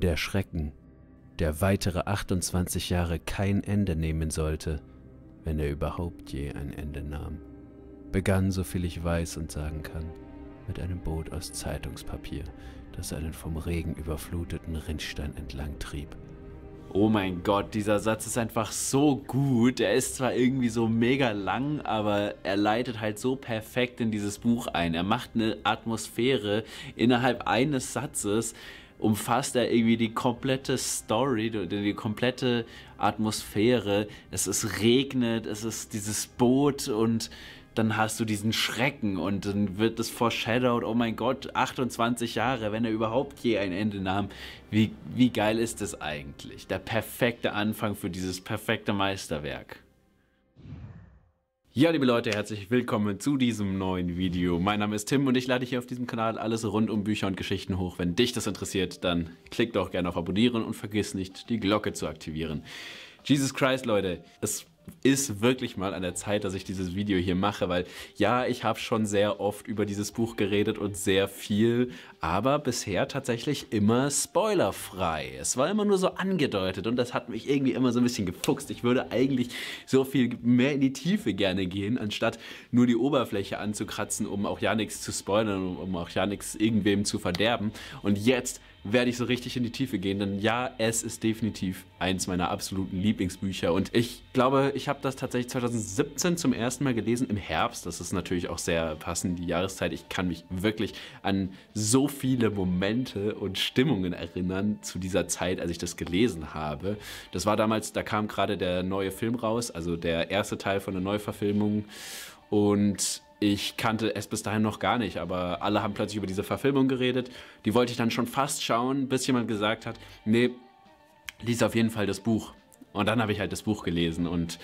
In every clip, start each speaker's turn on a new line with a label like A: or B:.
A: der Schrecken, der weitere 28 Jahre kein Ende nehmen sollte, wenn er überhaupt je ein Ende nahm, begann, soviel ich weiß und sagen kann, mit einem Boot aus Zeitungspapier, das einen vom Regen überfluteten Rinnstein entlang trieb. Oh mein Gott, dieser Satz ist einfach so gut. Er ist zwar irgendwie so mega lang, aber er leitet halt so perfekt in dieses Buch ein. Er macht eine Atmosphäre innerhalb eines Satzes, umfasst er irgendwie die komplette Story, die, die komplette Atmosphäre. Es ist regnet, es ist dieses Boot und dann hast du diesen Schrecken und dann wird es foreshadowed, oh mein Gott, 28 Jahre, wenn er überhaupt je ein Ende nahm. Wie, wie geil ist das eigentlich? Der perfekte Anfang für dieses perfekte Meisterwerk. Ja, liebe Leute, herzlich willkommen zu diesem neuen Video. Mein Name ist Tim und ich lade hier auf diesem Kanal alles rund um Bücher und Geschichten hoch. Wenn dich das interessiert, dann klick doch gerne auf Abonnieren und vergiss nicht, die Glocke zu aktivieren. Jesus Christ, Leute, es ist wirklich mal an der Zeit, dass ich dieses Video hier mache, weil ja, ich habe schon sehr oft über dieses Buch geredet und sehr viel, aber bisher tatsächlich immer spoilerfrei. Es war immer nur so angedeutet und das hat mich irgendwie immer so ein bisschen gefuchst. Ich würde eigentlich so viel mehr in die Tiefe gerne gehen, anstatt nur die Oberfläche anzukratzen, um auch ja nichts zu spoilern, um auch ja nichts irgendwem zu verderben. Und jetzt werde ich so richtig in die Tiefe gehen, denn ja, es ist definitiv eins meiner absoluten Lieblingsbücher und ich glaube, ich habe das tatsächlich 2017 zum ersten Mal gelesen im Herbst. Das ist natürlich auch sehr passend die Jahreszeit. Ich kann mich wirklich an so viele Momente und Stimmungen erinnern zu dieser Zeit, als ich das gelesen habe. Das war damals, da kam gerade der neue Film raus, also der erste Teil von der Neuverfilmung und ich kannte es bis dahin noch gar nicht, aber alle haben plötzlich über diese Verfilmung geredet. Die wollte ich dann schon fast schauen, bis jemand gesagt hat, nee, lies auf jeden Fall das Buch. Und dann habe ich halt das Buch gelesen und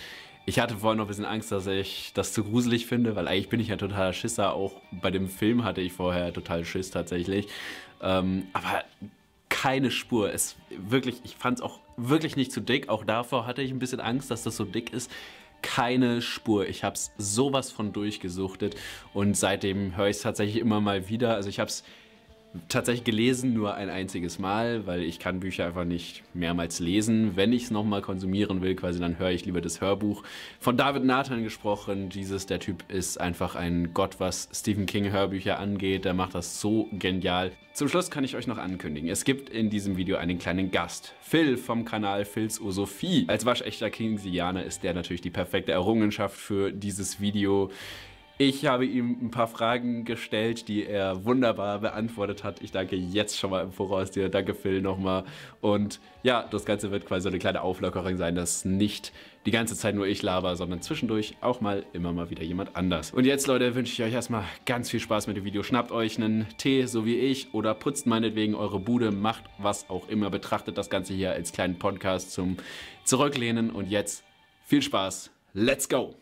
A: ich hatte vorhin noch ein bisschen Angst, dass ich das zu gruselig finde, weil eigentlich bin ich ja totaler Schisser. Auch bei dem Film hatte ich vorher total Schiss tatsächlich. Ähm, aber keine Spur. Es wirklich, ich fand es auch wirklich nicht zu dick. Auch davor hatte ich ein bisschen Angst, dass das so dick ist keine Spur. Ich habe es sowas von durchgesuchtet und seitdem höre ich es tatsächlich immer mal wieder. Also ich habe es tatsächlich gelesen nur ein einziges Mal, weil ich kann Bücher einfach nicht mehrmals lesen. Wenn ich es nochmal konsumieren will, quasi, dann höre ich lieber das Hörbuch. Von David Nathan gesprochen, Jesus, der Typ ist einfach ein Gott, was Stephen King Hörbücher angeht. Der macht das so genial. Zum Schluss kann ich euch noch ankündigen, es gibt in diesem Video einen kleinen Gast. Phil vom Kanal Phils Osophie. Als waschechter Kingsianer ist der natürlich die perfekte Errungenschaft für dieses Video. Ich habe ihm ein paar Fragen gestellt, die er wunderbar beantwortet hat. Ich danke jetzt schon mal im Voraus dir. Danke Phil nochmal. Und ja, das Ganze wird quasi eine kleine Auflockerung sein, dass nicht die ganze Zeit nur ich laber, sondern zwischendurch auch mal immer mal wieder jemand anders. Und jetzt, Leute, wünsche ich euch erstmal ganz viel Spaß mit dem Video. Schnappt euch einen Tee, so wie ich, oder putzt meinetwegen eure Bude, macht was auch immer. Betrachtet das Ganze hier als kleinen Podcast zum Zurücklehnen. Und jetzt viel Spaß. Let's go!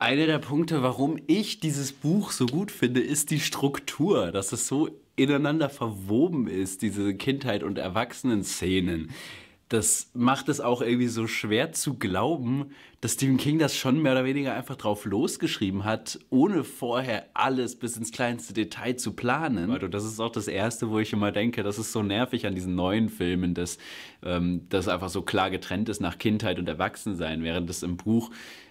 A: Einer der Punkte, warum ich dieses Buch so gut finde, ist die Struktur, dass es so ineinander verwoben ist, diese Kindheit- und Erwachsenen-Szenen. Das macht es auch irgendwie so schwer zu glauben, dass Stephen King das schon mehr oder weniger einfach drauf losgeschrieben hat, ohne vorher alles bis ins kleinste Detail zu planen. Und das ist auch das Erste, wo ich immer denke, das ist so nervig an diesen neuen Filmen, dass ähm, das einfach so klar getrennt ist nach Kindheit und Erwachsensein, während das im Buch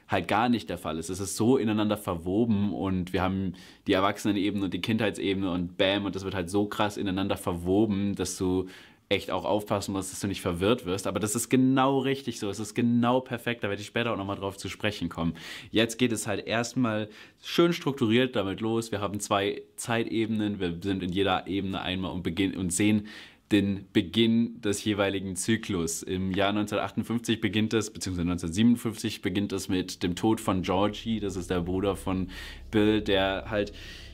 A: halt gar nicht der Fall ist. Es ist so ineinander verwoben und wir haben die Erwachsenenebene und die Kindheitsebene und Bam und das wird halt so krass ineinander verwoben, dass du echt auch aufpassen musst, dass du nicht verwirrt wirst. Aber das ist genau richtig so. Es ist genau perfekt. Da werde ich später auch nochmal drauf zu sprechen kommen. Jetzt geht es halt erstmal schön strukturiert damit los. Wir haben zwei Zeitebenen. Wir sind in jeder Ebene einmal und, beginnen und sehen den Beginn des jeweiligen Zyklus. Im Jahr 1958 beginnt es, beziehungsweise 1957 beginnt es mit dem Tod von Georgie, das ist der Bruder von Bill, der halt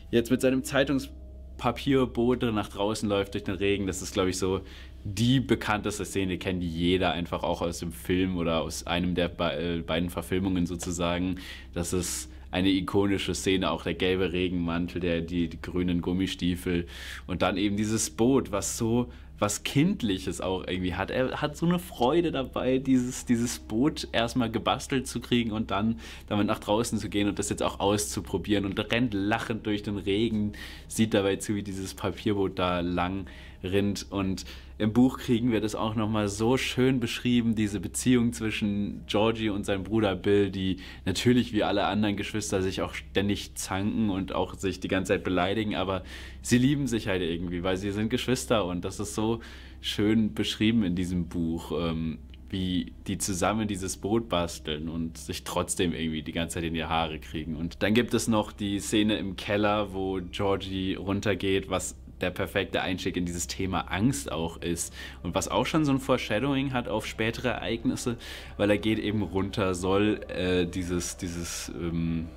A: jetzt mit seinem Zeitungspapierboote nach draußen läuft durch den Regen. Das ist, glaube ich, so die bekannteste Szene, kennt jeder einfach auch aus dem Film oder aus einem der be äh, beiden Verfilmungen sozusagen. Das ist eine ikonische Szene, auch der gelbe Regenmantel, der, die, die, grünen Gummistiefel und dann eben dieses Boot, was so was Kindliches auch irgendwie hat. Er hat so eine Freude dabei, dieses, dieses Boot erstmal gebastelt zu kriegen und dann damit nach draußen zu gehen und das jetzt auch auszuprobieren und rennt lachend durch den Regen, sieht dabei zu, wie dieses Papierboot da lang rinnt und im Buch kriegen wir das auch nochmal so schön beschrieben, diese Beziehung zwischen Georgie und seinem Bruder Bill, die natürlich wie alle anderen Geschwister sich auch ständig zanken und auch sich die ganze Zeit beleidigen, aber sie lieben sich halt irgendwie, weil sie sind Geschwister und das ist so schön beschrieben in diesem Buch, ähm, wie die zusammen dieses Boot basteln und sich trotzdem irgendwie die ganze Zeit in die Haare kriegen. Und dann gibt es noch die Szene im Keller, wo Georgie runtergeht, was der perfekte Einstieg in dieses Thema Angst auch ist. Und was auch schon so ein Foreshadowing hat auf spätere Ereignisse, weil er geht eben runter, soll äh, dieses, dieses ähm,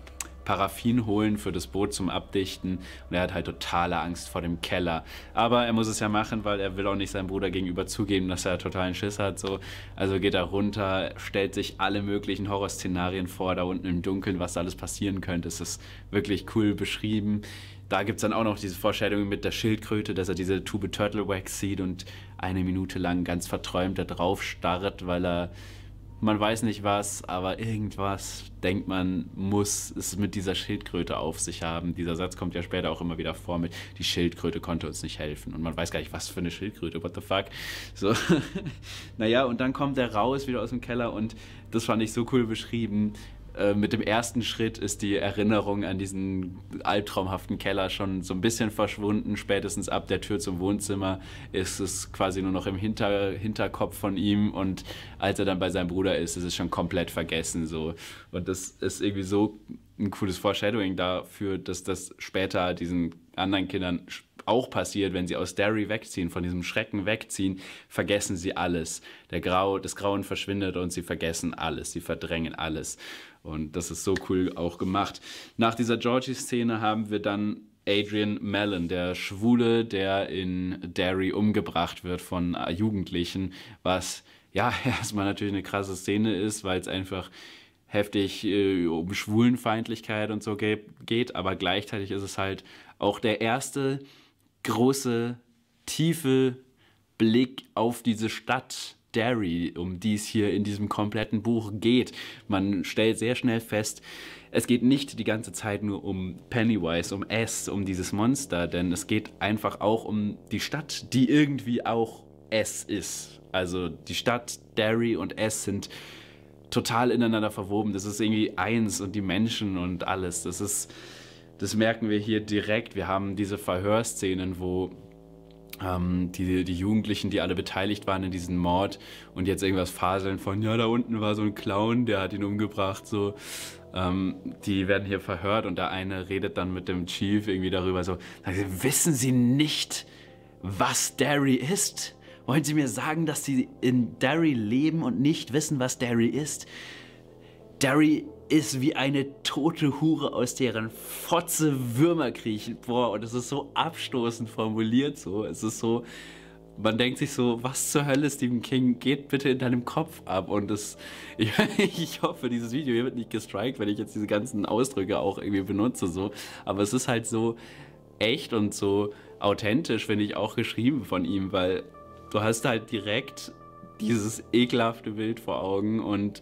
A: Paraffin holen für das Boot zum Abdichten und er hat halt totale Angst vor dem Keller. Aber er muss es ja machen, weil er will auch nicht seinem Bruder gegenüber zugeben, dass er totalen Schiss hat. So. Also geht er runter, stellt sich alle möglichen Horrorszenarien vor, da unten im Dunkeln, was da alles passieren könnte. Es ist wirklich cool beschrieben da gibt es dann auch noch diese Vorstellung mit der Schildkröte, dass er diese Tube Turtle Wax sieht und eine Minute lang ganz verträumt da drauf starrt, weil er, man weiß nicht was, aber irgendwas denkt man, muss es mit dieser Schildkröte auf sich haben. Dieser Satz kommt ja später auch immer wieder vor mit, die Schildkröte konnte uns nicht helfen. Und man weiß gar nicht, was für eine Schildkröte, what the fuck. So, naja, und dann kommt er raus wieder aus dem Keller und das fand ich so cool beschrieben, äh, mit dem ersten Schritt ist die Erinnerung an diesen albtraumhaften Keller schon so ein bisschen verschwunden. Spätestens ab der Tür zum Wohnzimmer ist es quasi nur noch im Hinter Hinterkopf von ihm. Und als er dann bei seinem Bruder ist, ist es schon komplett vergessen. So. Und das ist irgendwie so ein cooles Foreshadowing dafür, dass das später diesen anderen Kindern auch passiert, wenn sie aus Derry wegziehen, von diesem Schrecken wegziehen, vergessen sie alles. Der Grau, das Grauen verschwindet und sie vergessen alles, sie verdrängen alles. Und das ist so cool auch gemacht. Nach dieser Georgie-Szene haben wir dann Adrian Mellon, der Schwule, der in Derry umgebracht wird von Jugendlichen, was ja erstmal natürlich eine krasse Szene ist, weil es einfach heftig äh, um Schwulenfeindlichkeit und so ge geht, aber gleichzeitig ist es halt auch der erste große, tiefe Blick auf diese Stadt, Derry, um die es hier in diesem kompletten Buch geht. Man stellt sehr schnell fest, es geht nicht die ganze Zeit nur um Pennywise, um S, um dieses Monster, denn es geht einfach auch um die Stadt, die irgendwie auch S ist. Also die Stadt, Derry und S sind total ineinander verwoben. Das ist irgendwie eins und die Menschen und alles. Das ist, das merken wir hier direkt. Wir haben diese Verhörszenen, wo ähm, die, die Jugendlichen, die alle beteiligt waren in diesem Mord und jetzt irgendwas faseln von, ja, da unten war so ein Clown, der hat ihn umgebracht, so. Ähm, die werden hier verhört und der eine redet dann mit dem Chief irgendwie darüber so, sie, wissen Sie nicht, was Derry ist? Wollen Sie mir sagen, dass Sie in Derry leben und nicht wissen, was Derry ist? Derry ist wie eine tote Hure, aus deren Fotze Würmer kriechen. Boah, und es ist so abstoßend formuliert so. Es ist so, man denkt sich so, was zur Hölle, Stephen King, geht bitte in deinem Kopf ab. Und das, ich, ich hoffe, dieses Video hier wird nicht gestrikt, wenn ich jetzt diese ganzen Ausdrücke auch irgendwie benutze. So. Aber es ist halt so echt und so authentisch, finde ich, auch geschrieben von ihm, weil du hast halt direkt dieses ekelhafte Bild vor Augen und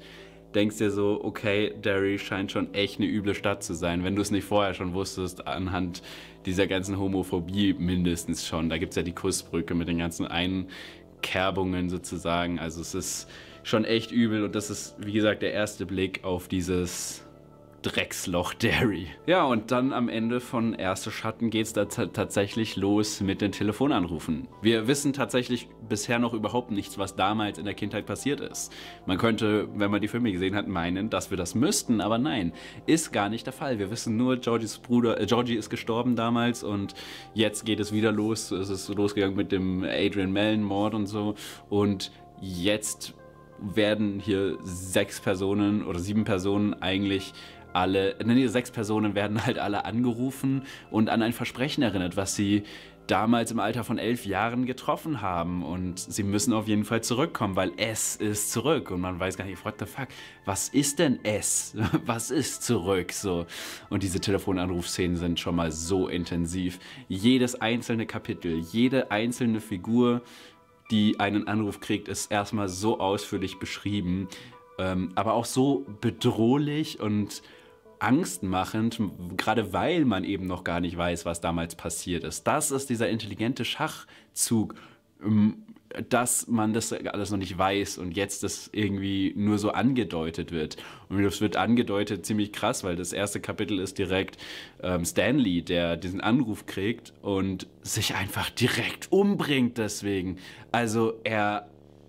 A: denkst dir so, okay, Derry scheint schon echt eine üble Stadt zu sein, wenn du es nicht vorher schon wusstest, anhand dieser ganzen Homophobie mindestens schon. Da gibt es ja die Kussbrücke mit den ganzen Einkerbungen sozusagen. Also es ist schon echt übel und das ist, wie gesagt, der erste Blick auf dieses Drecksloch Derry. Ja, und dann am Ende von Erste Schatten geht's da tatsächlich los mit den Telefonanrufen. Wir wissen tatsächlich bisher noch überhaupt nichts, was damals in der Kindheit passiert ist. Man könnte, wenn man die Filme gesehen hat, meinen, dass wir das müssten, aber nein, ist gar nicht der Fall. Wir wissen nur, Georgies Bruder, äh, Georgie ist gestorben damals und jetzt geht es wieder los. Es ist losgegangen mit dem Adrian Mellon-Mord und so. Und jetzt werden hier sechs Personen oder sieben Personen eigentlich alle, nee, sechs Personen werden halt alle angerufen und an ein Versprechen erinnert, was sie damals im Alter von elf Jahren getroffen haben und sie müssen auf jeden Fall zurückkommen, weil es ist zurück und man weiß gar nicht, what the fuck, was ist denn es? Was ist zurück? So. Und diese Telefonanrufszenen sind schon mal so intensiv. Jedes einzelne Kapitel, jede einzelne Figur, die einen Anruf kriegt, ist erstmal so ausführlich beschrieben, ähm, aber auch so bedrohlich und angstmachend, gerade weil man eben noch gar nicht weiß, was damals passiert ist. Das ist dieser intelligente Schachzug, dass man das alles noch nicht weiß und jetzt das irgendwie nur so angedeutet wird. Und das wird angedeutet ziemlich krass, weil das erste Kapitel ist direkt ähm, Stanley, der diesen Anruf kriegt und sich einfach direkt umbringt deswegen. Also er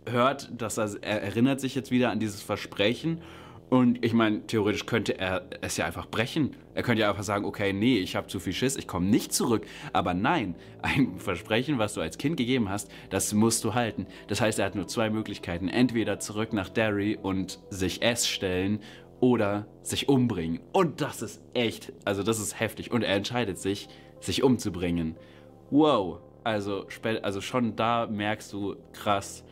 A: hört, dass er, er erinnert sich jetzt wieder an dieses Versprechen und ich meine, theoretisch könnte er es ja einfach brechen. Er könnte ja einfach sagen, okay, nee, ich habe zu viel Schiss, ich komme nicht zurück. Aber nein, ein Versprechen, was du als Kind gegeben hast, das musst du halten. Das heißt, er hat nur zwei Möglichkeiten. Entweder zurück nach Derry und sich S stellen oder sich umbringen. Und das ist echt, also das ist heftig. Und er entscheidet sich, sich umzubringen. Wow, also, also schon da merkst du krass,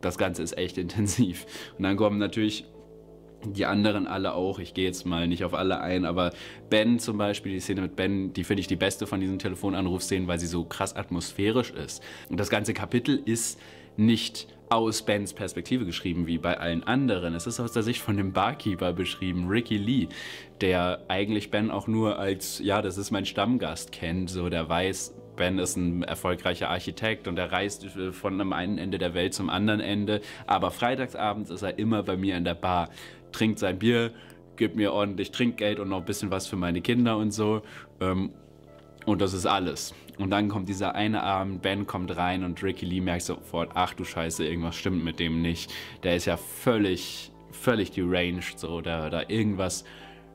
A: das Ganze ist echt intensiv. Und dann kommen natürlich die anderen alle auch. Ich gehe jetzt mal nicht auf alle ein, aber Ben zum Beispiel, die Szene mit Ben, die finde ich die beste von diesen Telefonanrufszenen, weil sie so krass atmosphärisch ist. Und das ganze Kapitel ist nicht aus Bens Perspektive geschrieben wie bei allen anderen. Es ist aus der Sicht von dem Barkeeper beschrieben, Ricky Lee, der eigentlich Ben auch nur als, ja, das ist mein Stammgast kennt, so der weiß, Ben ist ein erfolgreicher Architekt und er reist äh, von einem einen Ende der Welt zum anderen Ende, aber freitagsabends ist er immer bei mir in der Bar trinkt sein Bier, gibt mir ordentlich Trinkgeld und noch ein bisschen was für meine Kinder und so. Ähm, und das ist alles. Und dann kommt dieser eine Abend, Ben kommt rein und Ricky Lee merkt sofort, ach du Scheiße, irgendwas stimmt mit dem nicht. Der ist ja völlig, völlig deranged so oder, irgendwas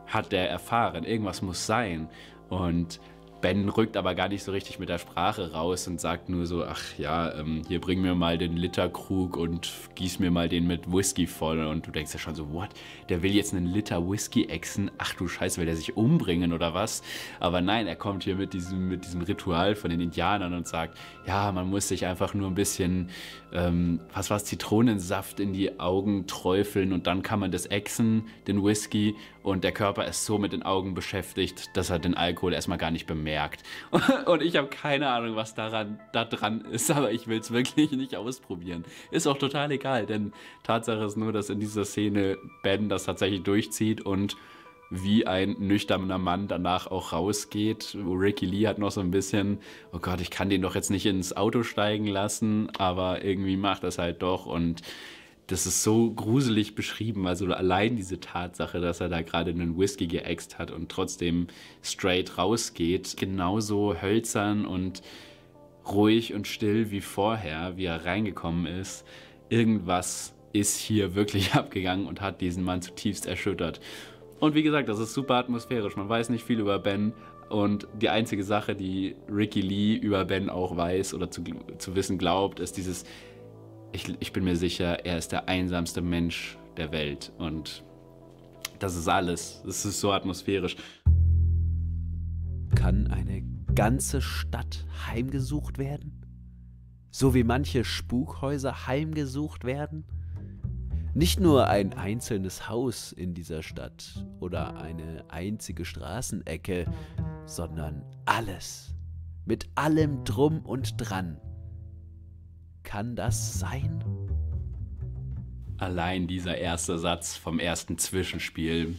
A: hat der erfahren, irgendwas muss sein. Und Ben rückt aber gar nicht so richtig mit der Sprache raus und sagt nur so, ach ja, ähm, hier bring mir mal den Literkrug und gieß mir mal den mit Whisky voll. Und du denkst ja schon so, what? Der will jetzt einen Liter Whisky exen? Ach du Scheiße, will der sich umbringen oder was? Aber nein, er kommt hier mit diesem, mit diesem Ritual von den Indianern und sagt, ja, man muss sich einfach nur ein bisschen, ähm, was war's, Zitronensaft in die Augen träufeln und dann kann man das exen, den Whisky und der Körper ist so mit den Augen beschäftigt, dass er den Alkohol erstmal gar nicht bemerkt. Und ich habe keine Ahnung, was daran da dran ist, aber ich will es wirklich nicht ausprobieren. Ist auch total egal, denn Tatsache ist nur, dass in dieser Szene Ben das tatsächlich durchzieht und wie ein nüchterner Mann danach auch rausgeht. Ricky Lee hat noch so ein bisschen, oh Gott, ich kann den doch jetzt nicht ins Auto steigen lassen, aber irgendwie macht das halt doch und das ist so gruselig beschrieben. Also allein diese Tatsache, dass er da gerade einen Whisky geäxt hat und trotzdem straight rausgeht, genauso hölzern und ruhig und still wie vorher, wie er reingekommen ist. Irgendwas ist hier wirklich abgegangen und hat diesen Mann zutiefst erschüttert. Und wie gesagt, das ist super atmosphärisch. Man weiß nicht viel über Ben. Und die einzige Sache, die Ricky Lee über Ben auch weiß oder zu, zu wissen glaubt, ist dieses ich, ich bin mir sicher, er ist der einsamste Mensch der Welt. Und das ist alles. Es ist so atmosphärisch. Kann eine ganze Stadt heimgesucht werden? So wie manche Spukhäuser heimgesucht werden? Nicht nur ein einzelnes Haus in dieser Stadt oder eine einzige Straßenecke, sondern alles. Mit allem drum und dran. Kann das sein? Allein dieser erste Satz vom ersten Zwischenspiel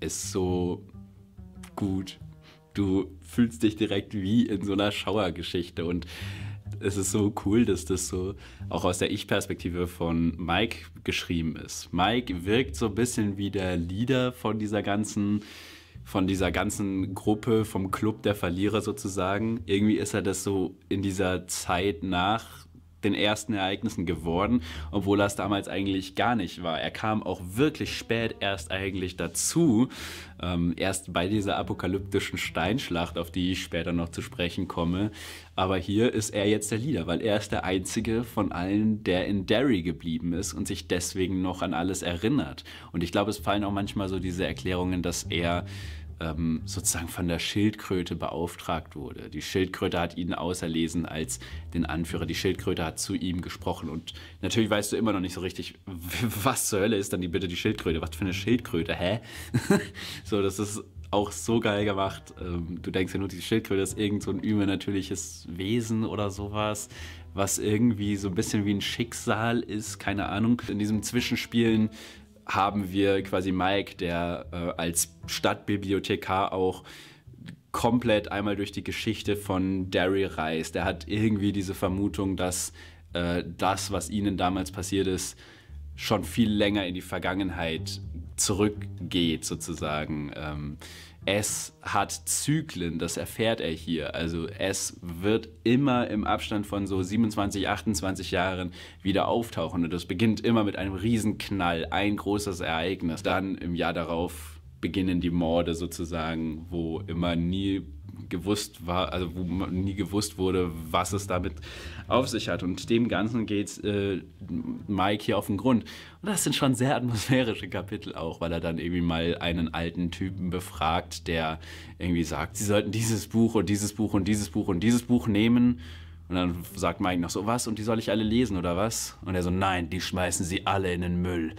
A: ist so gut. Du fühlst dich direkt wie in so einer Schauergeschichte und es ist so cool, dass das so auch aus der Ich-Perspektive von Mike geschrieben ist. Mike wirkt so ein bisschen wie der Leader von dieser ganzen von dieser ganzen Gruppe, vom Club der Verlierer sozusagen. Irgendwie ist er das so in dieser Zeit nach den ersten Ereignissen geworden, obwohl das damals eigentlich gar nicht war. Er kam auch wirklich spät erst eigentlich dazu, ähm, erst bei dieser apokalyptischen Steinschlacht, auf die ich später noch zu sprechen komme. Aber hier ist er jetzt der Leader, weil er ist der einzige von allen, der in Derry geblieben ist und sich deswegen noch an alles erinnert. Und ich glaube, es fallen auch manchmal so diese Erklärungen, dass er ähm, sozusagen von der Schildkröte beauftragt wurde. Die Schildkröte hat ihn auserlesen als den Anführer. Die Schildkröte hat zu ihm gesprochen. Und natürlich weißt du immer noch nicht so richtig, was zur Hölle ist dann die bitte die Schildkröte? Was für eine Schildkröte? Hä? so, das ist auch so geil gemacht. Ähm, du denkst ja nur, die Schildkröte ist irgend so ein übernatürliches Wesen oder sowas, was irgendwie so ein bisschen wie ein Schicksal ist, keine Ahnung. In diesem Zwischenspielen haben wir quasi Mike, der äh, als Stadtbibliothekar auch komplett einmal durch die Geschichte von Derry reist. Der hat irgendwie diese Vermutung, dass äh, das, was ihnen damals passiert ist, schon viel länger in die Vergangenheit zurückgeht, sozusagen. Ähm, es hat Zyklen, das erfährt er hier. Also es wird immer im Abstand von so 27, 28 Jahren wieder auftauchen. Und das beginnt immer mit einem Riesenknall, ein großes Ereignis. Dann im Jahr darauf beginnen die Morde sozusagen, wo immer nie gewusst war, also wo nie gewusst wurde, was es damit auf sich hat. Und dem Ganzen geht äh, Mike hier auf den Grund. Und das sind schon sehr atmosphärische Kapitel auch, weil er dann irgendwie mal einen alten Typen befragt, der irgendwie sagt, sie sollten dieses Buch und dieses Buch und dieses Buch und dieses Buch nehmen. Und dann sagt Mike noch so, was? Und die soll ich alle lesen oder was? Und er so, nein, die schmeißen sie alle in den Müll.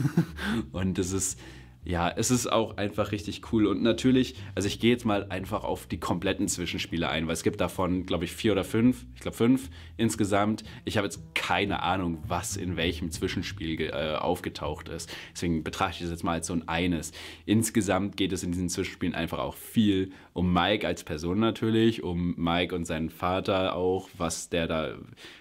A: und das ist ja, es ist auch einfach richtig cool. Und natürlich, also ich gehe jetzt mal einfach auf die kompletten Zwischenspiele ein, weil es gibt davon, glaube ich, vier oder fünf. Ich glaube, fünf insgesamt. Ich habe jetzt keine Ahnung, was in welchem Zwischenspiel äh, aufgetaucht ist. Deswegen betrachte ich das jetzt mal als so ein eines. Insgesamt geht es in diesen Zwischenspielen einfach auch viel um Mike als Person natürlich, um Mike und seinen Vater auch, was der da,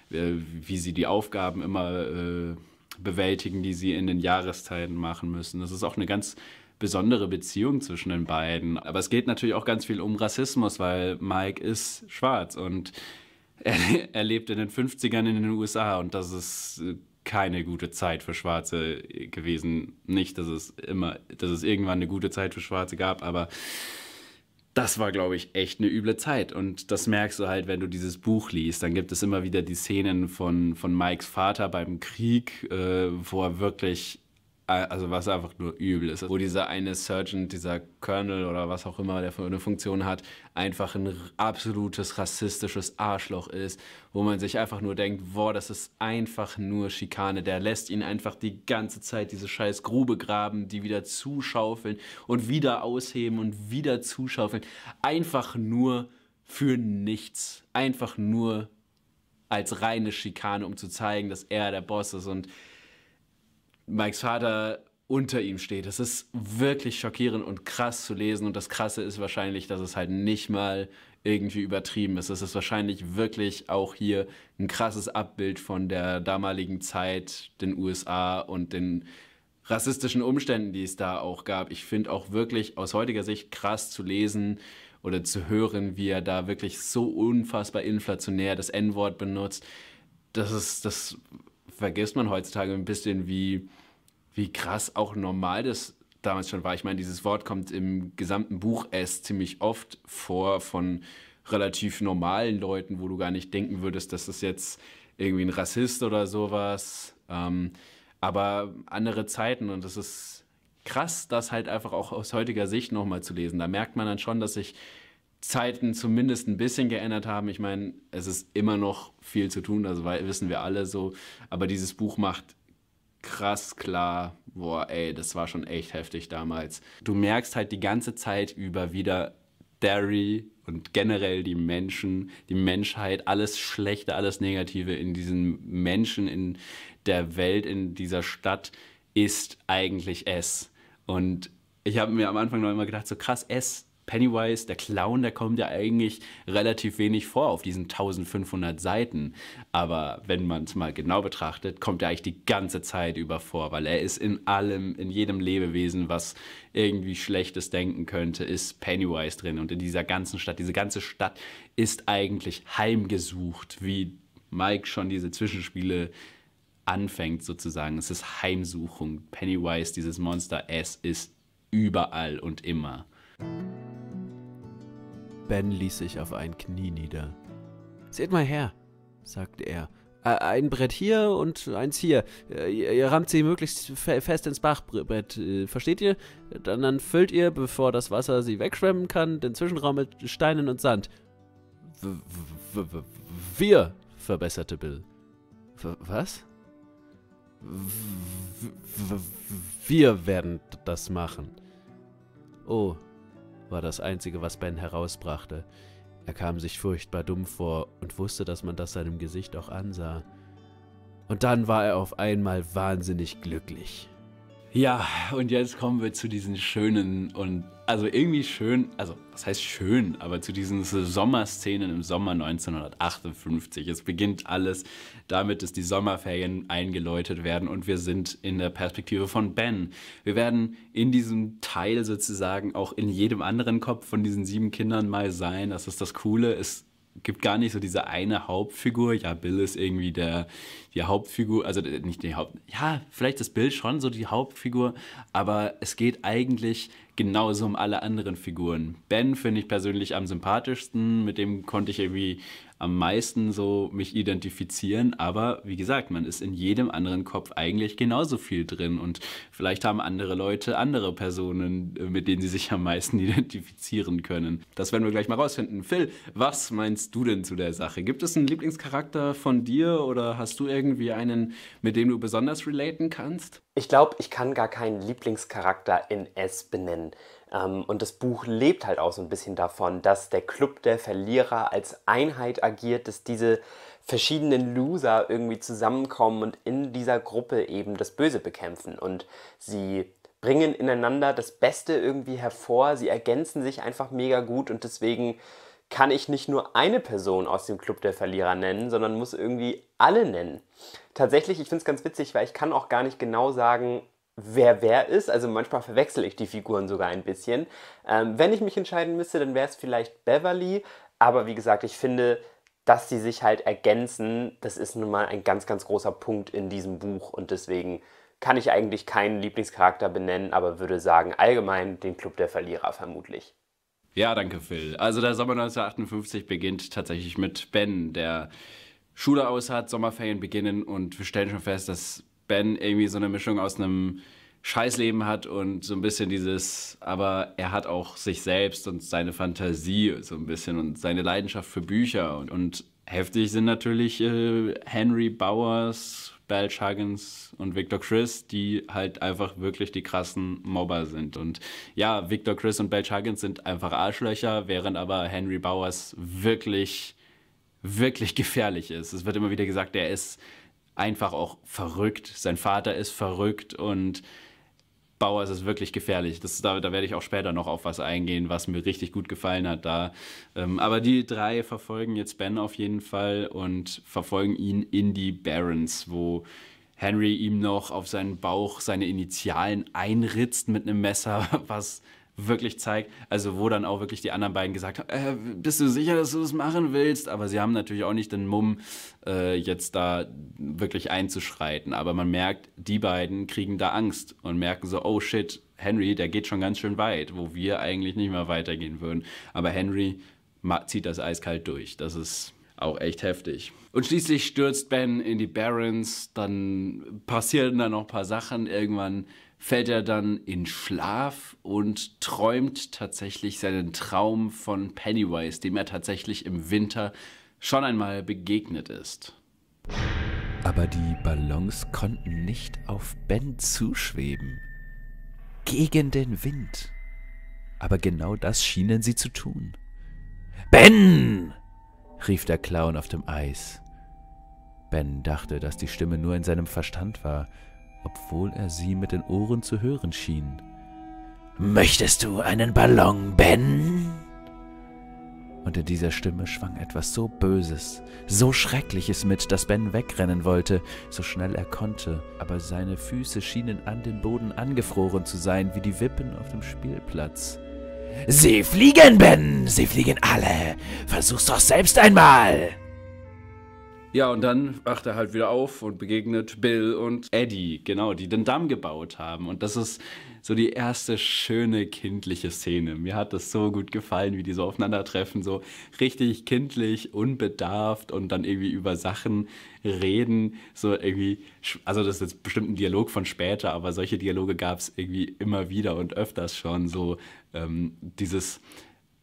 A: äh, wie sie die Aufgaben immer. Äh, bewältigen, die sie in den Jahreszeiten machen müssen. Das ist auch eine ganz besondere Beziehung zwischen den beiden. Aber es geht natürlich auch ganz viel um Rassismus, weil Mike ist schwarz und er, er lebt in den 50ern in den USA und das ist keine gute Zeit für Schwarze gewesen. Nicht, dass es immer, dass es irgendwann eine gute Zeit für Schwarze gab, aber das war, glaube ich, echt eine üble Zeit. Und das merkst du halt, wenn du dieses Buch liest. Dann gibt es immer wieder die Szenen von, von Mikes Vater beim Krieg, äh, wo er wirklich also was einfach nur übel ist, wo dieser eine Sergeant, dieser Colonel oder was auch immer, der eine Funktion hat, einfach ein absolutes rassistisches Arschloch ist, wo man sich einfach nur denkt, boah, das ist einfach nur Schikane. Der lässt ihn einfach die ganze Zeit diese scheiß Grube graben, die wieder zuschaufeln und wieder ausheben und wieder zuschaufeln. Einfach nur für nichts. Einfach nur als reine Schikane, um zu zeigen, dass er der Boss ist und Mikes Vater unter ihm steht. Das ist wirklich schockierend und krass zu lesen. Und das Krasse ist wahrscheinlich, dass es halt nicht mal irgendwie übertrieben ist. Es ist wahrscheinlich wirklich auch hier ein krasses Abbild von der damaligen Zeit, den USA und den rassistischen Umständen, die es da auch gab. Ich finde auch wirklich aus heutiger Sicht krass zu lesen oder zu hören, wie er da wirklich so unfassbar inflationär das N-Wort benutzt. Das ist, das vergisst man heutzutage ein bisschen, wie wie krass auch normal das damals schon war. Ich meine, dieses Wort kommt im gesamten Buch es ziemlich oft vor von relativ normalen Leuten, wo du gar nicht denken würdest, dass das jetzt irgendwie ein Rassist oder sowas. Ähm, aber andere Zeiten und das ist krass, das halt einfach auch aus heutiger Sicht nochmal zu lesen. Da merkt man dann schon, dass sich Zeiten zumindest ein bisschen geändert haben. Ich meine, es ist immer noch viel zu tun, das wissen wir alle so. Aber dieses Buch macht krass klar, boah, ey, das war schon echt heftig damals. Du merkst halt die ganze Zeit über wieder Derry und generell die Menschen, die Menschheit, alles Schlechte, alles Negative in diesen Menschen, in der Welt, in dieser Stadt ist eigentlich es. Und ich habe mir am Anfang noch immer gedacht, so krass, es Pennywise, der Clown, der kommt ja eigentlich relativ wenig vor auf diesen 1500 Seiten. Aber wenn man es mal genau betrachtet, kommt er eigentlich die ganze Zeit über vor, weil er ist in allem, in jedem Lebewesen, was irgendwie Schlechtes denken könnte, ist Pennywise drin. Und in dieser ganzen Stadt, diese ganze Stadt ist eigentlich heimgesucht, wie Mike schon diese Zwischenspiele anfängt sozusagen. Es ist Heimsuchung. Pennywise, dieses Monster, es ist überall und immer. Ben ließ sich auf ein Knie nieder. Seht mal her, sagte er. Ein Brett hier und eins hier. Ihr rammt sie möglichst fest ins Bachbrett, äh, versteht ihr? dann füllt ihr, bevor das Wasser sie wegschwemmen kann, den Zwischenraum mit Steinen und Sand. Wir, verbesserte Bill. Was? Wir werden das machen. Oh, war das Einzige, was Ben herausbrachte. Er kam sich furchtbar dumm vor und wusste, dass man das seinem Gesicht auch ansah. Und dann war er auf einmal wahnsinnig glücklich. Ja, und jetzt kommen wir zu diesen schönen und also irgendwie schön, also was heißt schön, aber zu diesen Sommerszenen im Sommer 1958. Es beginnt alles damit, dass die Sommerferien eingeläutet werden und wir sind in der Perspektive von Ben. Wir werden in diesem Teil sozusagen auch in jedem anderen Kopf von diesen sieben Kindern mal sein. Das ist das Coole. Es gibt gar nicht so diese eine Hauptfigur. Ja, Bill ist irgendwie der, die Hauptfigur, also nicht die Haupt, ja, vielleicht ist Bill schon so die Hauptfigur, aber es geht eigentlich genauso um alle anderen Figuren. Ben finde ich persönlich am sympathischsten, mit dem konnte ich irgendwie am meisten so mich identifizieren. Aber wie gesagt, man ist in jedem anderen Kopf eigentlich genauso viel drin. Und vielleicht haben andere Leute andere Personen, äh, mit denen sie sich am meisten identifizieren können. Das werden wir gleich mal rausfinden. Phil, was meinst du denn zu der Sache? Gibt es einen Lieblingscharakter von dir oder hast du irgendwie einen, mit dem du
B: besonders relaten kannst? Ich glaube, ich kann gar keinen Lieblingscharakter in S benennen. Ähm, und das Buch lebt halt auch so ein bisschen davon, dass der Club der Verlierer als Einheit agiert, dass diese verschiedenen Loser irgendwie zusammenkommen und in dieser Gruppe eben das Böse bekämpfen. Und sie bringen ineinander das Beste irgendwie hervor, sie ergänzen sich einfach mega gut und deswegen kann ich nicht nur eine Person aus dem Club der Verlierer nennen, sondern muss irgendwie alle nennen. Tatsächlich, ich finde es ganz witzig, weil ich kann auch gar nicht genau sagen, wer wer ist. Also manchmal verwechsel ich die Figuren sogar ein bisschen. Ähm, wenn ich mich entscheiden müsste, dann wäre es vielleicht Beverly. Aber wie gesagt, ich finde, dass sie sich halt ergänzen, das ist nun mal ein ganz, ganz großer Punkt in diesem Buch. Und deswegen kann ich eigentlich keinen Lieblingscharakter benennen, aber würde sagen, allgemein den Club der Verlierer vermutlich.
A: Ja, danke, Phil. Also der Sommer 1958 beginnt tatsächlich mit Ben, der Schule aus hat, Sommerferien beginnen und wir stellen schon fest, dass Ben irgendwie so eine Mischung aus einem Scheißleben hat und so ein bisschen dieses, aber er hat auch sich selbst und seine Fantasie so ein bisschen und seine Leidenschaft für Bücher und, und heftig sind natürlich äh, Henry Bowers, Belch Huggins und Victor Chris, die halt einfach wirklich die krassen Mobber sind. Und ja, Victor Chris und Belch Huggins sind einfach Arschlöcher, während aber Henry Bowers wirklich, wirklich gefährlich ist. Es wird immer wieder gesagt, er ist einfach auch verrückt. Sein Vater ist verrückt und Bauer ist es wirklich gefährlich. Das, da, da werde ich auch später noch auf was eingehen, was mir richtig gut gefallen hat da. Ähm, aber die drei verfolgen jetzt Ben auf jeden Fall und verfolgen ihn in die Barrens, wo Henry ihm noch auf seinen Bauch seine Initialen einritzt mit einem Messer, was wirklich zeigt. Also wo dann auch wirklich die anderen beiden gesagt haben, äh, bist du sicher, dass du das machen willst? Aber sie haben natürlich auch nicht den Mumm, äh, jetzt da wirklich einzuschreiten. Aber man merkt, die beiden kriegen da Angst und merken so, oh shit, Henry, der geht schon ganz schön weit, wo wir eigentlich nicht mehr weitergehen würden. Aber Henry zieht das eiskalt durch. Das ist auch echt heftig. Und schließlich stürzt Ben in die Barrens, dann passieren da noch ein paar Sachen. Irgendwann fällt er dann in Schlaf und träumt tatsächlich seinen Traum von Pennywise, dem er tatsächlich im Winter schon einmal begegnet ist. Aber die Ballons konnten nicht auf Ben zuschweben. Gegen den Wind. Aber genau das schienen sie zu tun. Ben! rief der Clown auf dem Eis. Ben dachte, dass die Stimme nur in seinem Verstand war obwohl er sie mit den Ohren zu hören schien. Möchtest du einen Ballon, Ben? Und in dieser Stimme schwang etwas so Böses, so Schreckliches mit, dass Ben wegrennen wollte, so schnell er konnte, aber seine Füße schienen an den Boden angefroren zu sein, wie die Wippen auf dem Spielplatz. Sie fliegen, Ben! Sie fliegen alle! Versuch's doch selbst einmal! Ja, und dann wacht er halt wieder auf und begegnet Bill und Eddie, genau, die den Damm gebaut haben. Und das ist so die erste schöne kindliche Szene. Mir hat das so gut gefallen, wie die so aufeinandertreffen, so richtig kindlich, unbedarft und dann irgendwie über Sachen reden. So irgendwie, also das ist jetzt bestimmt ein Dialog von später, aber solche Dialoge gab es irgendwie immer wieder und öfters schon. So ähm, dieses,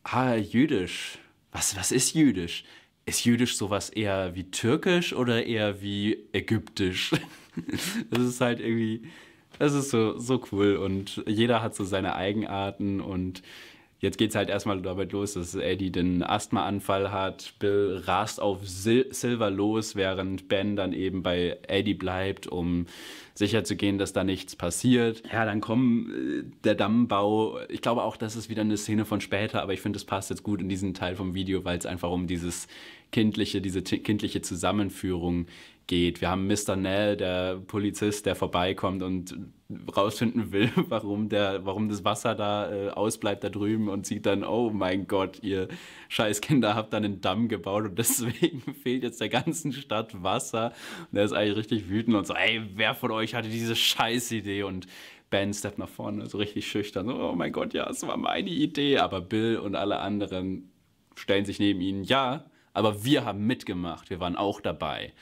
A: ah, jüdisch, was, was ist jüdisch? Ist jüdisch sowas eher wie türkisch oder eher wie ägyptisch? das ist halt irgendwie, das ist so, so cool und jeder hat so seine Eigenarten und jetzt geht es halt erstmal damit los, dass Eddie den Asthmaanfall hat. Bill rast auf Sil Silver los, während Ben dann eben bei Eddie bleibt, um sicherzugehen, dass da nichts passiert. Ja, dann kommen äh, der Dammbau. Ich glaube auch, das ist wieder eine Szene von später, aber ich finde, es passt jetzt gut in diesen Teil vom Video, weil es einfach um dieses kindliche, diese kindliche Zusammenführung geht. Wir haben Mr. Nell, der Polizist, der vorbeikommt und rausfinden will, warum, der, warum das Wasser da äh, ausbleibt da drüben und sieht dann, oh mein Gott, ihr Scheißkinder habt dann einen Damm gebaut und deswegen fehlt jetzt der ganzen Stadt Wasser. Und er ist eigentlich richtig wütend und so, ey, wer von euch hatte diese Scheißidee? Und Ben steppt nach vorne, so richtig schüchtern, oh mein Gott, ja, es war meine Idee. Aber Bill und alle anderen stellen sich neben ihn, ja, aber wir haben mitgemacht, wir waren auch dabei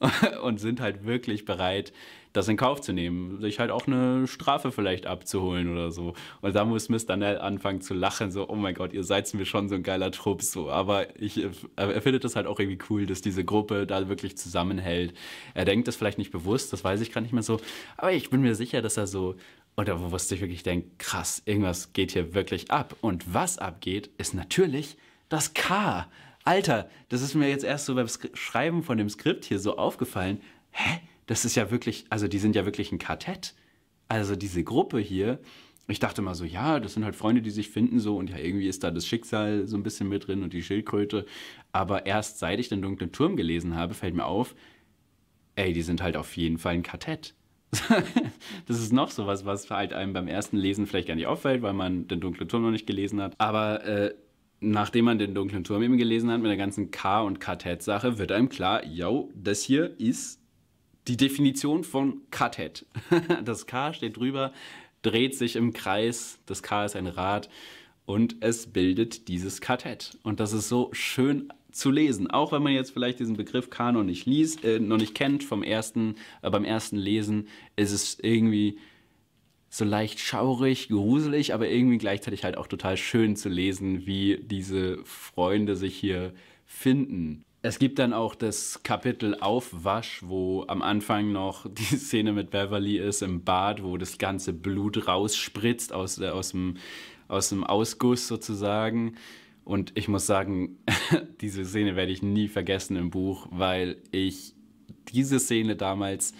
A: und sind halt wirklich bereit, das in Kauf zu nehmen, sich halt auch eine Strafe vielleicht abzuholen oder so. Und da muss Mr. Nell anfangen zu lachen, so, oh mein Gott, ihr seid mir schon so ein geiler Trupp, so. Aber ich, äh, er findet das halt auch irgendwie cool, dass diese Gruppe da wirklich zusammenhält. Er denkt das vielleicht nicht bewusst, das weiß ich gar nicht mehr so. Aber ich bin mir sicher, dass er so unterbewusst sich wirklich denkt, krass, irgendwas geht hier wirklich ab. Und was abgeht, ist natürlich das K. Alter, das ist mir jetzt erst so beim Skri Schreiben von dem Skript hier so aufgefallen. Hä? Das ist ja wirklich, also die sind ja wirklich ein Quartett. Also diese Gruppe hier, ich dachte mal so, ja, das sind halt Freunde, die sich finden so und ja, irgendwie ist da das Schicksal so ein bisschen mit drin und die Schildkröte. Aber erst seit ich den dunklen Turm gelesen habe, fällt mir auf, ey, die sind halt auf jeden Fall ein Quartett. das ist noch sowas, was halt einem beim ersten Lesen vielleicht gar nicht auffällt, weil man den dunklen Turm noch nicht gelesen hat. Aber äh, nachdem man den dunklen Turm eben gelesen hat mit der ganzen K- und kartett sache wird einem klar, yo, das hier ist die Definition von Kartett. das K steht drüber, dreht sich im Kreis, das K ist ein Rad und es bildet dieses Kartett. Und das ist so schön zu lesen, auch wenn man jetzt vielleicht diesen Begriff K noch nicht liest, äh, noch nicht kennt vom ersten, äh, beim ersten Lesen, ist es irgendwie so leicht schaurig, gruselig, aber irgendwie gleichzeitig halt auch total schön zu lesen, wie diese Freunde sich hier finden. Es gibt dann auch das Kapitel Aufwasch, wo am Anfang noch die Szene mit Beverly ist im Bad, wo das ganze Blut rausspritzt aus, äh, aus, dem, aus dem Ausguss sozusagen. Und ich muss sagen, diese Szene werde ich nie vergessen im Buch, weil ich diese Szene damals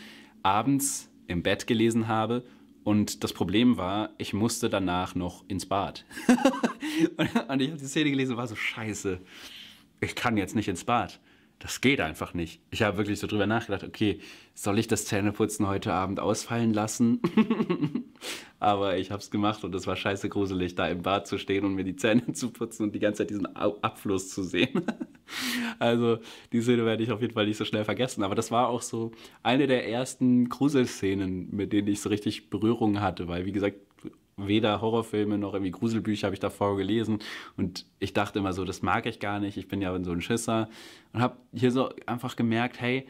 A: abends im Bett gelesen habe und das Problem war, ich musste danach noch ins Bad. und, und ich habe die Szene gelesen und war so, scheiße, ich kann jetzt nicht ins Bad. Das geht einfach nicht. Ich habe wirklich so drüber nachgedacht, okay, soll ich das Zähneputzen heute Abend ausfallen lassen? Aber ich habe es gemacht und es war scheiße gruselig, da im Bad zu stehen und mir die Zähne zu putzen und die ganze Zeit diesen Abfluss zu sehen. Also die Szene werde ich auf jeden Fall nicht so schnell vergessen. Aber das war auch so eine der ersten Gruselszenen, mit denen ich so richtig Berührungen hatte, weil wie gesagt, weder Horrorfilme noch irgendwie Gruselbücher habe ich davor gelesen. Und ich dachte immer so, das mag ich gar nicht, ich bin ja so ein Schisser. Und habe hier so einfach gemerkt, hey,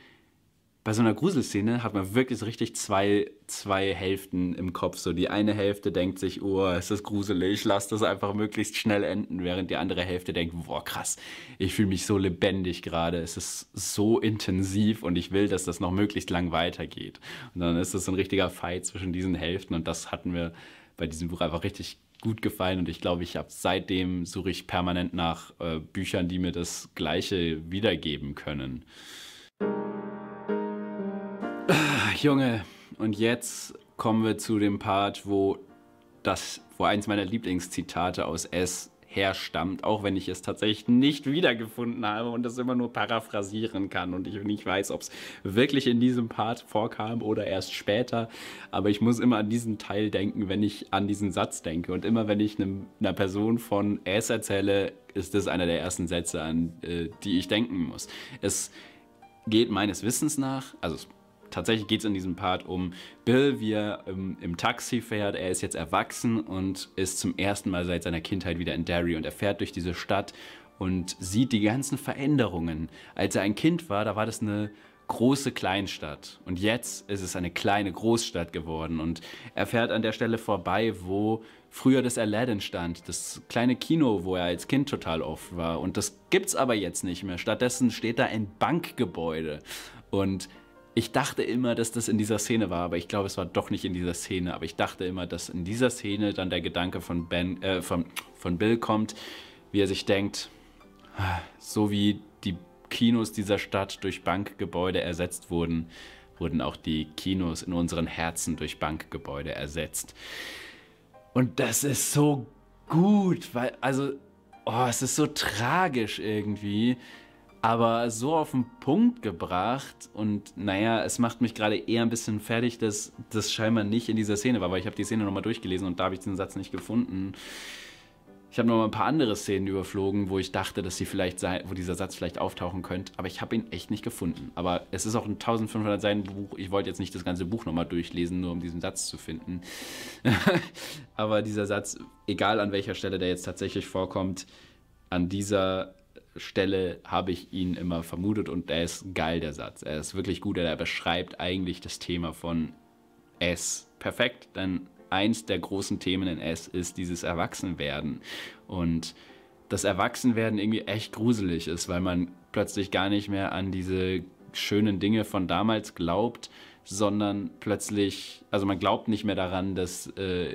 A: bei so einer Gruselszene hat man wirklich so richtig zwei, zwei Hälften im Kopf. So die eine Hälfte denkt sich, oh, ist das gruselig, lass das einfach möglichst schnell enden, während die andere Hälfte denkt, boah, krass, ich fühle mich so lebendig gerade, es ist so intensiv und ich will, dass das noch möglichst lang weitergeht. Und dann ist das so ein richtiger Fight zwischen diesen Hälften und das hatten wir bei diesem Buch einfach richtig gut gefallen und ich glaube, ich habe seitdem suche ich permanent nach äh, Büchern, die mir das Gleiche wiedergeben können. Junge, und jetzt kommen wir zu dem Part, wo das, wo eins meiner Lieblingszitate aus S herstammt, auch wenn ich es tatsächlich nicht wiedergefunden habe und das immer nur paraphrasieren kann und ich nicht weiß, ob es wirklich in diesem Part vorkam oder erst später, aber ich muss immer an diesen Teil denken, wenn ich an diesen Satz denke und immer wenn ich einer Person von S erzähle, ist das einer der ersten Sätze, an äh, die ich denken muss. Es geht meines Wissens nach, also es tatsächlich geht es in diesem Part um Bill, wie er im, ähm, im, Taxi fährt. Er ist jetzt erwachsen und ist zum ersten Mal seit seiner Kindheit wieder in Derry und er fährt durch diese Stadt und sieht die ganzen Veränderungen. Als er ein Kind war, da war das eine große Kleinstadt und jetzt ist es eine kleine Großstadt geworden und er fährt an der Stelle vorbei, wo früher das Aladdin stand, das kleine Kino, wo er als Kind total oft war und das gibt's aber jetzt nicht mehr. Stattdessen steht da ein Bankgebäude und ich dachte immer, dass das in dieser Szene war, aber ich glaube, es war doch nicht in dieser Szene. Aber ich dachte immer, dass in dieser Szene dann der Gedanke von, ben, äh, von, von Bill kommt, wie er sich denkt, ah, so wie die Kinos dieser Stadt durch Bankgebäude ersetzt wurden, wurden auch die Kinos in unseren Herzen durch Bankgebäude ersetzt. Und das ist so gut, weil, also, oh, es ist so tragisch irgendwie, aber so auf den Punkt gebracht und naja, es macht mich gerade eher ein bisschen fertig, dass das scheinbar nicht in dieser Szene war, weil ich habe die Szene nochmal durchgelesen und da habe ich den Satz nicht gefunden. Ich habe nochmal ein paar andere Szenen überflogen, wo ich dachte, dass sie vielleicht sei, wo dieser Satz vielleicht auftauchen könnte, aber ich habe ihn echt nicht gefunden. Aber es ist auch ein 1500 Seiten Buch. Ich wollte jetzt nicht das ganze Buch nochmal durchlesen, nur um diesen Satz zu finden. aber dieser Satz, egal an welcher Stelle der jetzt tatsächlich vorkommt, an dieser Stelle habe ich ihn immer vermutet und er ist geil, der Satz. Er ist wirklich gut, er beschreibt eigentlich das Thema von S perfekt, denn eins der großen Themen in S ist dieses Erwachsenwerden und das Erwachsenwerden irgendwie echt gruselig ist, weil man plötzlich gar nicht mehr an diese schönen Dinge von damals glaubt, sondern plötzlich, also man glaubt nicht mehr daran, dass äh,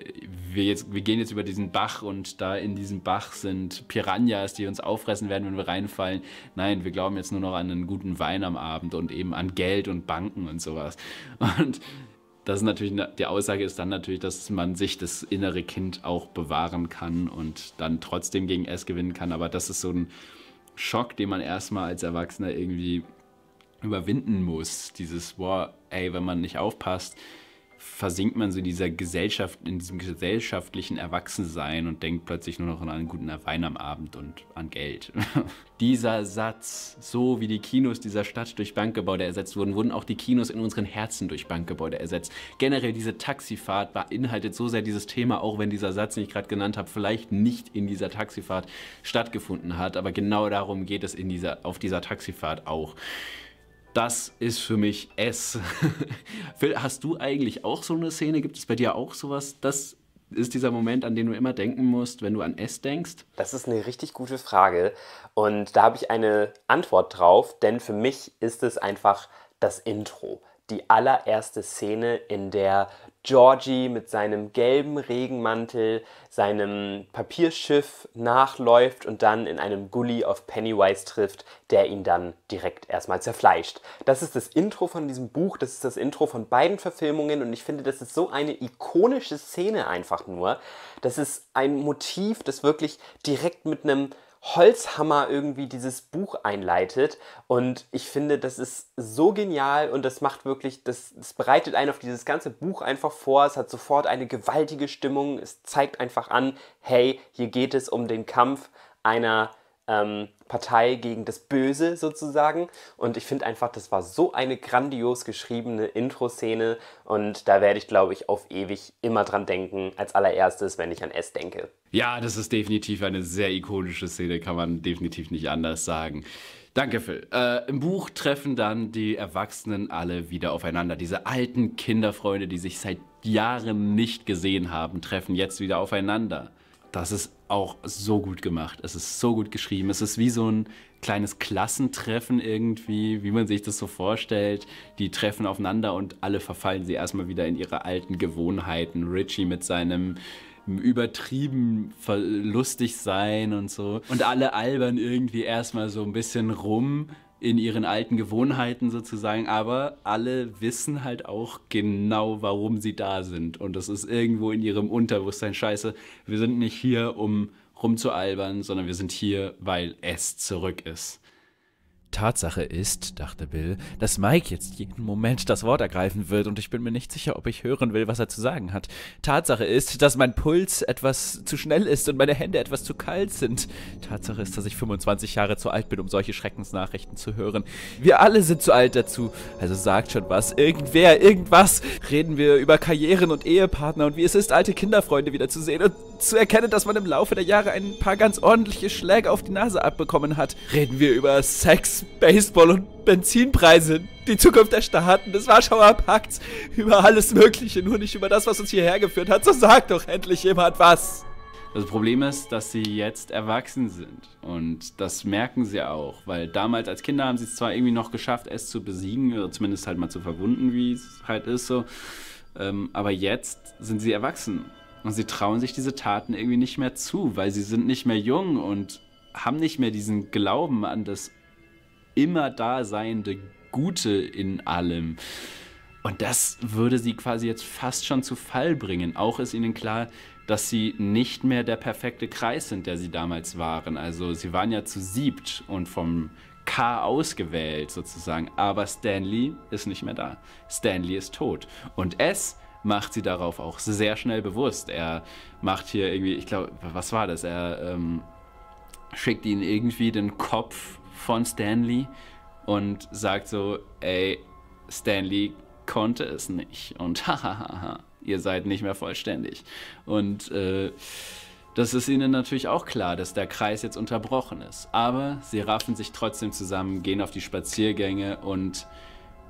A: wir jetzt, wir gehen jetzt über diesen Bach und da in diesem Bach sind Piranhas, die uns auffressen werden, wenn wir reinfallen. Nein, wir glauben jetzt nur noch an einen guten Wein am Abend und eben an Geld und Banken und sowas. Und das ist natürlich, ne, die Aussage ist dann natürlich, dass man sich das innere Kind auch bewahren kann und dann trotzdem gegen S gewinnen kann. Aber das ist so ein Schock, den man erstmal als Erwachsener irgendwie überwinden muss. Dieses, boah, ey, wenn man nicht aufpasst, versinkt man so in dieser Gesellschaft, in diesem gesellschaftlichen Erwachsensein und denkt plötzlich nur noch an einen guten Wein am Abend und an Geld. dieser Satz, so wie die Kinos dieser Stadt durch Bankgebäude ersetzt wurden, wurden auch die Kinos in unseren Herzen durch Bankgebäude ersetzt. Generell diese Taxifahrt beinhaltet so sehr dieses Thema, auch wenn dieser Satz, den ich gerade genannt habe, vielleicht nicht in dieser Taxifahrt stattgefunden hat, aber genau darum geht es in dieser, auf dieser Taxifahrt auch das ist für mich S. Phil, hast du
B: eigentlich auch so eine Szene? Gibt es bei dir auch sowas? Das ist dieser Moment, an den du immer denken musst, wenn du an S denkst? Das ist eine richtig gute Frage und da habe ich eine Antwort drauf, denn für mich ist es einfach das Intro die allererste Szene, in der Georgie mit seinem gelben Regenmantel seinem Papierschiff nachläuft und dann in einem Gully auf Pennywise trifft, der ihn dann direkt erstmal zerfleischt. Das ist das Intro von diesem Buch, das ist das Intro von beiden Verfilmungen und ich finde, das ist so eine ikonische Szene einfach nur. Das ist ein Motiv, das wirklich direkt mit einem Holzhammer irgendwie dieses Buch einleitet. Und ich finde, das ist so genial und das macht wirklich, das, das bereitet einen auf dieses ganze Buch einfach vor. Es hat sofort eine gewaltige Stimmung. Es zeigt einfach an, hey, hier geht es um den Kampf einer ähm, Partei gegen das Böse sozusagen. Und ich finde einfach, das war so eine grandios geschriebene Intro-Szene und da werde ich, glaube ich, auf ewig immer dran denken, als allererstes, wenn ich an S denke.
A: Ja, das ist definitiv eine sehr ikonische Szene, kann man definitiv nicht anders sagen. Danke, Phil. Äh, Im Buch treffen dann die Erwachsenen alle wieder aufeinander. Diese alten Kinderfreunde, die sich seit Jahren nicht gesehen haben, treffen jetzt wieder aufeinander. Das ist auch so gut gemacht. Es ist so gut geschrieben. Es ist wie so ein kleines Klassentreffen irgendwie, wie man sich das so vorstellt. Die treffen aufeinander und alle verfallen sie erstmal wieder in ihre alten Gewohnheiten. Richie mit seinem übertrieben lustig sein und so. Und alle albern irgendwie erstmal so ein bisschen rum in ihren alten Gewohnheiten sozusagen, aber alle wissen halt auch genau, warum sie da sind. Und das ist irgendwo in ihrem Unterbewusstsein scheiße. Wir sind nicht hier, um rumzualbern, sondern wir sind hier, weil es zurück ist. Tatsache ist, dachte Bill, dass Mike jetzt jeden Moment das Wort ergreifen wird und ich bin mir nicht sicher, ob ich hören will, was er zu sagen hat. Tatsache ist, dass mein Puls etwas zu schnell ist und meine Hände etwas zu kalt sind. Tatsache ist, dass ich 25 Jahre zu alt bin, um solche Schreckensnachrichten zu hören. Wir alle sind zu alt dazu. Also sagt schon was. Irgendwer, irgendwas. Reden wir über Karrieren und Ehepartner und wie es ist, alte Kinderfreunde wiederzusehen und zu erkennen, dass man im Laufe der Jahre ein paar ganz ordentliche Schläge auf die Nase abbekommen hat. Reden wir über Sex Baseball und Benzinpreise, die Zukunft der Staaten, des Warschauer Pakts, über alles Mögliche, nur nicht über das, was uns hierher geführt hat. So sagt doch endlich jemand was. Das Problem ist, dass sie jetzt erwachsen sind. Und das merken sie auch, weil damals als Kinder haben sie es zwar irgendwie noch geschafft, es zu besiegen, oder zumindest halt mal zu verwunden, wie es halt ist so. Ähm, aber jetzt sind sie erwachsen. Und sie trauen sich diese Taten irgendwie nicht mehr zu, weil sie sind nicht mehr jung und haben nicht mehr diesen Glauben an das immer da seiende Gute in allem. Und das würde sie quasi jetzt fast schon zu Fall bringen. Auch ist ihnen klar, dass sie nicht mehr der perfekte Kreis sind, der sie damals waren. Also sie waren ja zu siebt und vom K ausgewählt sozusagen. Aber Stanley ist nicht mehr da. Stanley ist tot. Und S macht sie darauf auch sehr schnell bewusst. Er macht hier irgendwie, ich glaube, was war das? Er ähm, schickt ihnen irgendwie den Kopf von Stanley und sagt so, ey, Stanley konnte es nicht und hahaha, ihr seid nicht mehr vollständig. Und äh, das ist ihnen natürlich auch klar, dass der Kreis jetzt unterbrochen ist. Aber sie raffen sich trotzdem zusammen, gehen auf die Spaziergänge und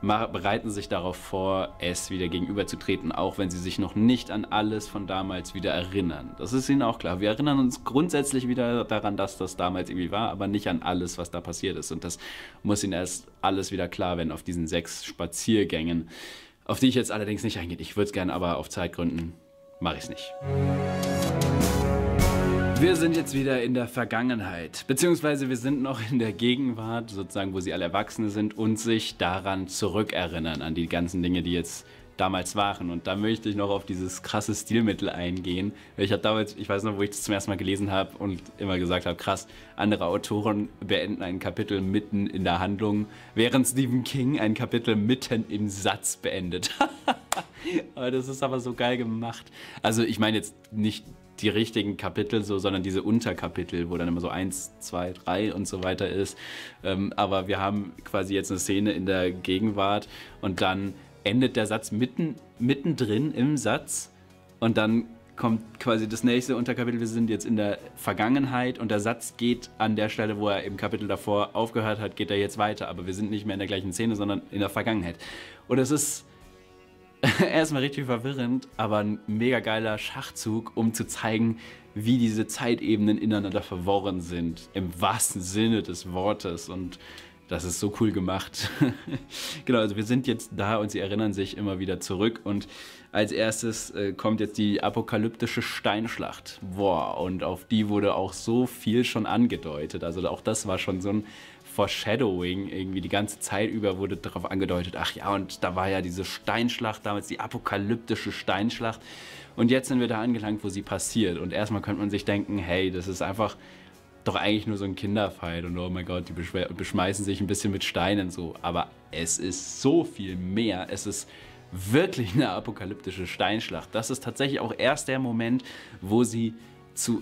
A: bereiten sich darauf vor, es wieder gegenüberzutreten, auch wenn sie sich noch nicht an alles von damals wieder erinnern. Das ist ihnen auch klar. Wir erinnern uns grundsätzlich wieder daran, dass das damals irgendwie war, aber nicht an alles, was da passiert ist. Und das muss ihnen erst alles wieder klar werden auf diesen sechs Spaziergängen, auf die ich jetzt allerdings nicht eingehe. Ich würde es gerne, aber auf Zeitgründen mache ich es nicht. Wir sind jetzt wieder in der Vergangenheit, beziehungsweise wir sind noch in der Gegenwart, sozusagen, wo sie alle Erwachsene sind und sich daran zurückerinnern, an die ganzen Dinge, die jetzt damals waren. Und da möchte ich noch auf dieses krasse Stilmittel eingehen. Ich habe damals, ich weiß noch, wo ich das zum ersten Mal gelesen habe und immer gesagt habe, krass, andere Autoren beenden ein Kapitel mitten in der Handlung, während Stephen King ein Kapitel mitten im Satz beendet. aber das ist aber so geil gemacht. Also ich meine jetzt nicht die richtigen Kapitel so, sondern diese Unterkapitel, wo dann immer so eins, zwei, drei und so weiter ist. Ähm, aber wir haben quasi jetzt eine Szene in der Gegenwart und dann endet der Satz mitten, mittendrin im Satz und dann kommt quasi das nächste Unterkapitel. Wir sind jetzt in der Vergangenheit und der Satz geht an der Stelle, wo er im Kapitel davor aufgehört hat, geht er jetzt weiter. Aber wir sind nicht mehr in der gleichen Szene, sondern in der Vergangenheit. Und es ist erstmal richtig verwirrend, aber ein mega geiler Schachzug, um zu zeigen, wie diese Zeitebenen ineinander verworren sind. Im wahrsten Sinne des Wortes. Und das ist so cool gemacht. genau, also wir sind jetzt da und sie erinnern sich immer wieder zurück. Und als erstes äh, kommt jetzt die apokalyptische Steinschlacht. Boah, und auf die wurde auch so viel schon angedeutet. Also auch das war schon so ein Foreshadowing irgendwie die ganze Zeit über wurde darauf angedeutet, ach ja, und da war ja diese Steinschlacht damals, die apokalyptische Steinschlacht. Und jetzt sind wir da angelangt, wo sie passiert. Und erstmal könnte man sich denken, hey, das ist einfach doch eigentlich nur so ein Kinderfight und oh mein Gott, die beschmeißen sich ein bisschen mit Steinen so. Aber es ist so viel mehr. Es ist wirklich eine apokalyptische Steinschlacht. Das ist tatsächlich auch erst der Moment, wo sie zu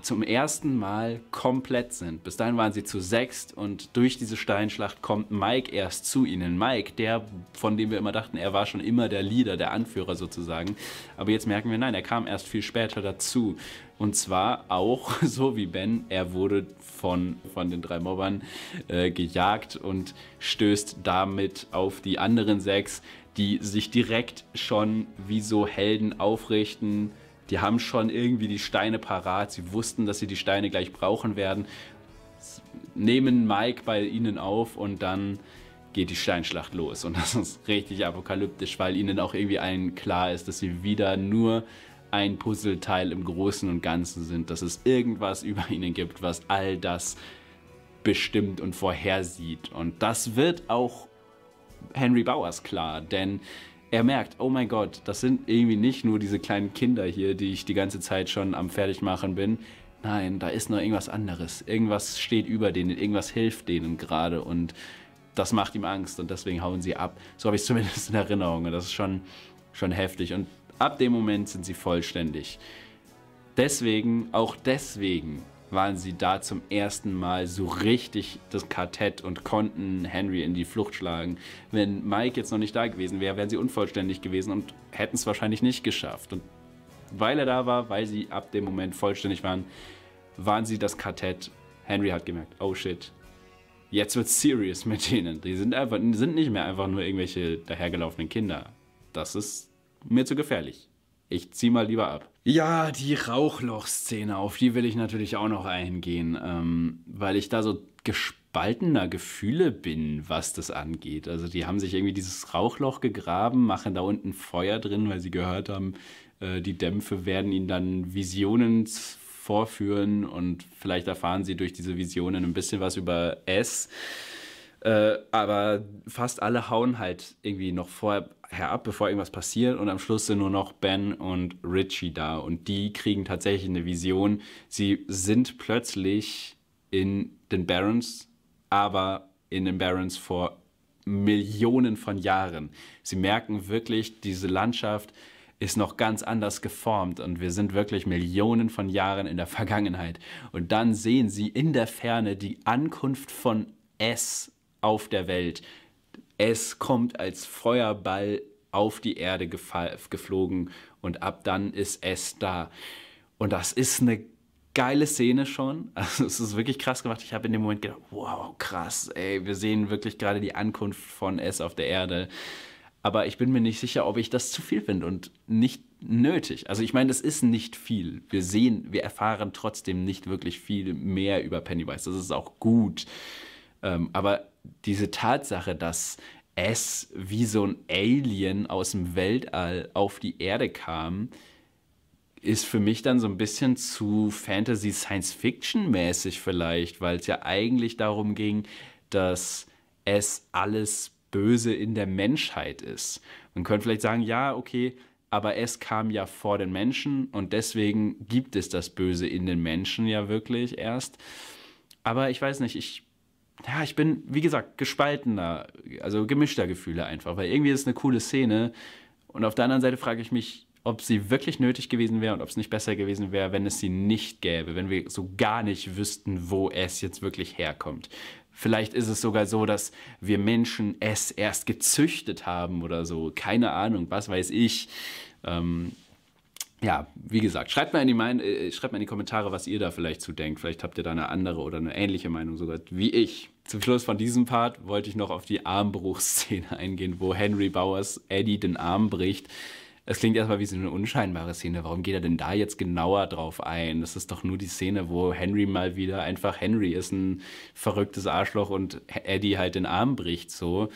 A: zum ersten Mal komplett sind. Bis dahin waren sie zu sechst und durch diese Steinschlacht kommt Mike erst zu ihnen. Mike, der, von dem wir immer dachten, er war schon immer der Leader, der Anführer sozusagen. Aber jetzt merken wir, nein, er kam erst viel später dazu. Und zwar auch so wie Ben, er wurde von, von den drei Mobbern äh, gejagt und stößt damit auf die anderen sechs, die sich direkt schon wie so Helden aufrichten die haben schon irgendwie die Steine parat. Sie wussten, dass sie die Steine gleich brauchen werden. Nehmen Mike bei ihnen auf und dann geht die Steinschlacht los. Und das ist richtig apokalyptisch, weil ihnen auch irgendwie allen klar ist, dass sie wieder nur ein Puzzleteil im Großen und Ganzen sind, dass es irgendwas über ihnen gibt, was all das bestimmt und vorhersieht. Und das wird auch Henry Bowers klar, denn er merkt, oh mein Gott, das sind irgendwie nicht nur diese kleinen Kinder hier, die ich die ganze Zeit schon am Fertigmachen bin. Nein, da ist noch irgendwas anderes. Irgendwas steht über denen, irgendwas hilft denen gerade und das macht ihm Angst und deswegen hauen sie ab. So habe ich es zumindest in Erinnerung und das ist schon, schon heftig. Und ab dem Moment sind sie vollständig. Deswegen, auch deswegen waren sie da zum ersten Mal so richtig das Kartett und konnten Henry in die Flucht schlagen. Wenn Mike jetzt noch nicht da gewesen wäre, wären sie unvollständig gewesen und hätten es wahrscheinlich nicht geschafft. Und weil er da war, weil sie ab dem Moment vollständig waren, waren sie das Kartett. Henry hat gemerkt, oh shit, jetzt wird's serious mit ihnen. Die sind einfach, sind nicht mehr einfach nur irgendwelche dahergelaufenen Kinder. Das ist mir zu gefährlich ich zieh mal lieber ab. Ja, die Rauchloch-Szene, auf die will ich natürlich auch noch eingehen, ähm, weil ich da so gespaltener Gefühle bin, was das angeht. Also die haben sich irgendwie dieses Rauchloch gegraben, machen da unten Feuer drin, weil sie gehört haben, äh, die Dämpfe werden ihnen dann Visionen vorführen und vielleicht erfahren sie durch diese Visionen ein bisschen was über S. Äh, aber fast alle hauen halt irgendwie noch vorher ab, bevor irgendwas passiert. Und am Schluss sind nur noch Ben und Richie da. Und die kriegen tatsächlich eine Vision. Sie sind plötzlich in den Barons, aber in den Barons vor Millionen von Jahren. Sie merken wirklich, diese Landschaft ist noch ganz anders geformt und wir sind wirklich Millionen von Jahren in der Vergangenheit. Und dann sehen sie in der Ferne die Ankunft von S auf der Welt. Es kommt als Feuerball auf die Erde geflogen und ab dann ist es da. Und das ist eine geile Szene schon. Also es ist wirklich krass gemacht. Ich habe in dem Moment gedacht, wow, krass, ey, wir sehen wirklich gerade die Ankunft von es auf der Erde. Aber ich bin mir nicht sicher, ob ich das zu viel finde und nicht nötig. Also ich meine, das ist nicht viel. Wir sehen, wir erfahren trotzdem nicht wirklich viel mehr über Pennywise. Das ist auch gut. Ähm, aber diese Tatsache, dass es wie so ein Alien aus dem Weltall auf die Erde kam, ist für mich dann so ein bisschen zu Fantasy Science Fiction mäßig vielleicht, weil es ja eigentlich darum ging, dass es alles Böse in der Menschheit ist. Man könnte vielleicht sagen, ja, okay, aber es kam ja vor den Menschen und deswegen gibt es das Böse in den Menschen ja wirklich erst. Aber ich weiß nicht, ich ja, ich bin, wie gesagt, gespaltener, also gemischter Gefühle einfach, weil irgendwie ist es eine coole Szene. Und auf der anderen Seite frage ich mich, ob sie wirklich nötig gewesen wäre und ob es nicht besser gewesen wäre, wenn es sie nicht gäbe, wenn wir so gar nicht wüssten, wo es jetzt wirklich herkommt. Vielleicht ist es sogar so, dass wir Menschen es erst gezüchtet haben oder so. Keine Ahnung, was weiß ich. Ähm, ja, wie gesagt, schreibt mal, in die mein äh, schreibt mal in die Kommentare, was ihr da vielleicht zu denkt. Vielleicht habt ihr da eine andere oder eine ähnliche Meinung sogar wie ich. Zum Schluss von diesem Part wollte ich noch auf die Armbruchszene eingehen, wo Henry Bowers Eddie den Arm bricht. Es klingt erstmal wie so eine unscheinbare Szene. Warum geht er denn da jetzt genauer drauf ein? Das ist doch nur die Szene, wo Henry mal wieder einfach Henry ist ein verrücktes Arschloch und Eddie halt den Arm bricht so.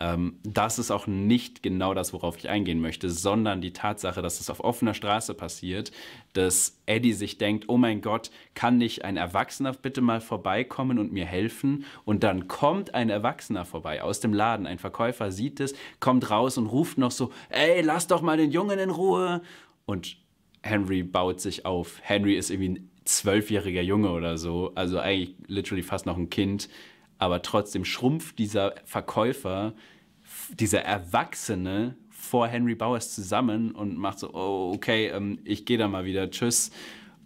A: Ähm, das ist auch nicht genau das, worauf ich eingehen möchte, sondern die Tatsache, dass es auf offener Straße passiert, dass Eddie sich denkt, oh mein Gott, kann nicht ein Erwachsener bitte mal vorbeikommen und mir helfen? Und dann kommt ein Erwachsener vorbei aus dem Laden, ein Verkäufer sieht es, kommt raus und ruft noch so, ey, lass doch mal den Jungen in Ruhe. Und Henry baut sich auf. Henry ist irgendwie ein zwölfjähriger Junge oder so, also eigentlich literally fast noch ein Kind, aber trotzdem schrumpft dieser Verkäufer, dieser Erwachsene vor Henry Bowers zusammen und macht so, oh, okay, ähm, ich gehe da mal wieder, tschüss.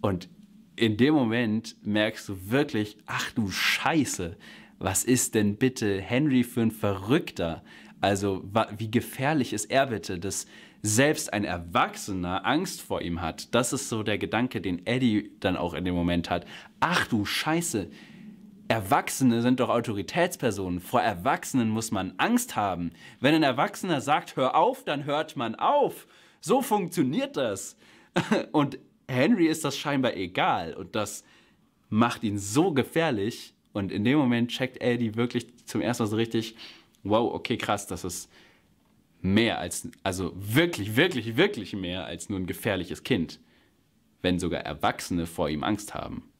A: Und in dem Moment merkst du wirklich, ach du Scheiße, was ist denn bitte Henry für ein Verrückter? Also wie gefährlich ist er bitte, dass selbst ein Erwachsener Angst vor ihm hat? Das ist so der Gedanke, den Eddie dann auch in dem Moment hat. Ach du Scheiße, Erwachsene sind doch Autoritätspersonen. Vor Erwachsenen muss man Angst haben. Wenn ein Erwachsener sagt, hör auf, dann hört man auf. So funktioniert das. Und Henry ist das scheinbar egal. Und das macht ihn so gefährlich. Und in dem Moment checkt Eddie wirklich zum ersten Mal so richtig, wow, okay, krass, das ist mehr als, also wirklich, wirklich, wirklich mehr als nur ein gefährliches Kind. Wenn sogar Erwachsene vor ihm Angst haben.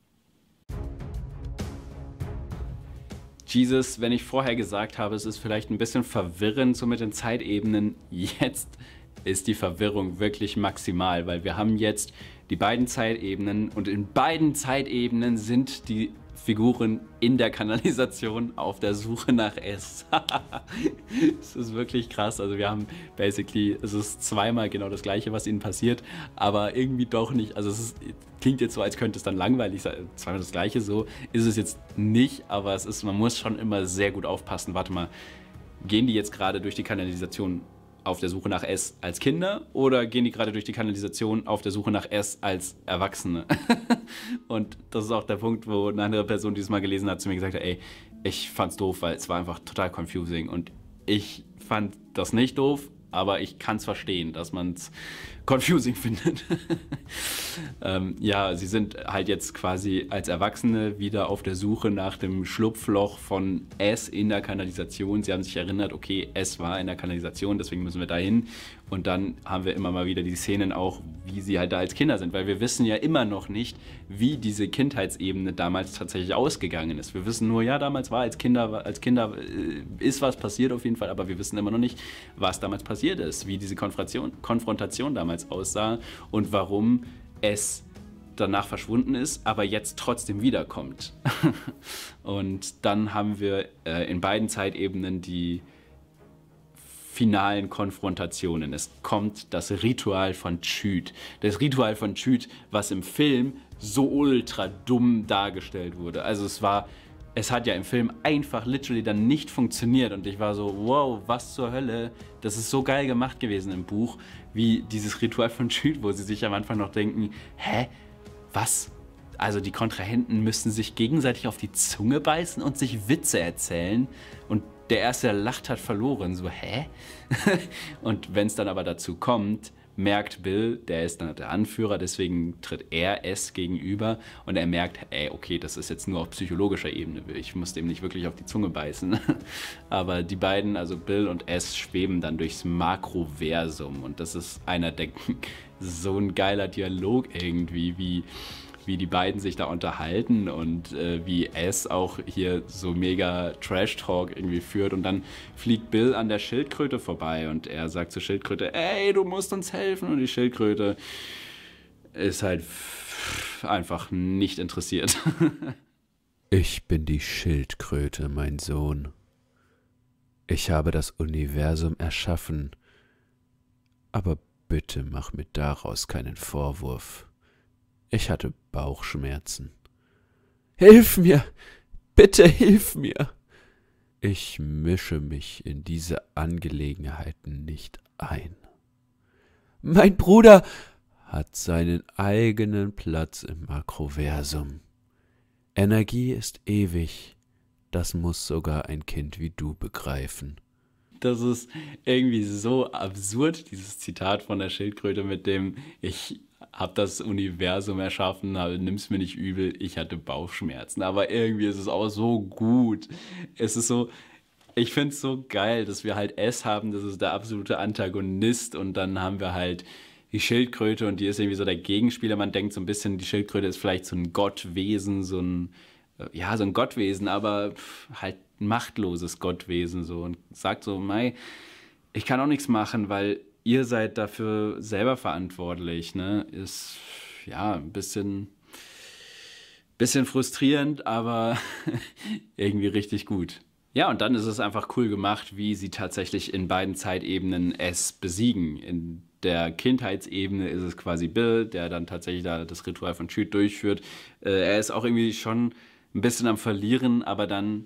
A: Jesus, wenn ich vorher gesagt habe, es ist vielleicht ein bisschen verwirrend so mit den Zeitebenen, jetzt ist die Verwirrung wirklich maximal, weil wir haben jetzt die beiden Zeitebenen und in beiden Zeitebenen sind die Figuren in der Kanalisation auf der Suche nach S. Es ist wirklich krass. Also wir haben basically, es ist zweimal genau das gleiche, was ihnen passiert, aber irgendwie doch nicht. Also es ist, klingt jetzt so, als könnte es dann langweilig sein. Zweimal das gleiche, so ist es jetzt nicht, aber es ist, man muss schon immer sehr gut aufpassen. Warte mal, gehen die jetzt gerade durch die Kanalisation auf der Suche nach S als Kinder oder gehen die gerade durch die Kanalisation auf der Suche nach S als Erwachsene? und das ist auch der Punkt, wo eine andere Person die es Mal gelesen hat, zu mir gesagt hat, ey, ich fand's doof, weil es war einfach total confusing und ich fand das nicht doof, aber ich kann es verstehen, dass man es confusing findet. ähm, ja, sie sind halt jetzt quasi als Erwachsene wieder auf der Suche nach dem Schlupfloch von S in der Kanalisation. Sie haben sich erinnert, okay, S war in der Kanalisation, deswegen müssen wir dahin. Und dann haben wir immer mal wieder die Szenen auch, wie sie halt da als Kinder sind, weil wir wissen ja immer noch nicht, wie diese Kindheitsebene damals tatsächlich ausgegangen ist. Wir wissen nur, ja, damals war als Kinder, als Kinder äh, ist was passiert auf jeden Fall, aber wir wissen immer noch nicht, was damals passiert ist, wie diese Konfrontation, damals aussah und warum es danach verschwunden ist, aber jetzt trotzdem wiederkommt. und dann haben wir äh, in beiden Zeitebenen die finalen Konfrontationen. Es kommt das Ritual von Chüt. Das Ritual von Chüt, was im Film so ultra dumm dargestellt wurde. Also es war, es hat ja im Film einfach literally dann nicht funktioniert und ich war so, wow, was zur Hölle. Das ist so geil gemacht gewesen im Buch, wie dieses Ritual von Jude, wo sie sich am Anfang noch denken, hä, was? Also die Kontrahenten müssen sich gegenseitig auf die Zunge beißen und sich Witze erzählen und der erste, der lacht, hat verloren. So, hä? und wenn es dann aber dazu kommt, merkt Bill, der ist dann der Anführer, deswegen tritt er S gegenüber und er merkt, ey, okay, das ist jetzt nur auf psychologischer Ebene, ich muss dem nicht wirklich auf die Zunge beißen. Aber die beiden, also Bill und S, schweben dann durchs Makroversum und das ist einer der, so ein geiler Dialog irgendwie, wie wie die beiden sich da unterhalten und äh, wie S auch hier so mega Trash-Talk irgendwie führt. Und dann fliegt Bill an der Schildkröte vorbei und er sagt zur Schildkröte, ey, du musst uns helfen. Und die Schildkröte ist halt einfach nicht interessiert. ich bin die Schildkröte, mein Sohn. Ich habe das Universum erschaffen, aber bitte mach mir daraus keinen Vorwurf. Ich hatte Bauchschmerzen. Hilf mir! Bitte hilf mir! Ich mische mich in diese Angelegenheiten nicht ein. Mein Bruder hat seinen eigenen Platz im Makroversum. Energie ist ewig. Das muss sogar ein Kind wie du begreifen. Das ist irgendwie so absurd, dieses Zitat von der Schildkröte mit dem Ich habe das Universum erschaffen, nimm es mir nicht übel, ich hatte Bauchschmerzen. Aber irgendwie ist es auch so gut. Es ist so, ich finde es so geil, dass wir halt S haben, das ist der absolute Antagonist und dann haben wir halt die Schildkröte und die ist irgendwie so der Gegenspieler. Man denkt so ein bisschen, die Schildkröte ist vielleicht so ein Gottwesen, so ein, äh, ja, so ein Gottwesen, aber halt ein machtloses Gottwesen so und sagt so, Mai, ich kann auch nichts machen, weil ihr seid dafür selber verantwortlich, ne? Ist ja ein bisschen, bisschen frustrierend, aber irgendwie richtig gut. Ja, und dann ist es einfach cool gemacht, wie sie tatsächlich in beiden Zeitebenen es besiegen. In der Kindheitsebene ist es quasi Bill, der dann tatsächlich da das Ritual von Chute durchführt. Äh, er ist auch irgendwie schon ein bisschen am Verlieren, aber dann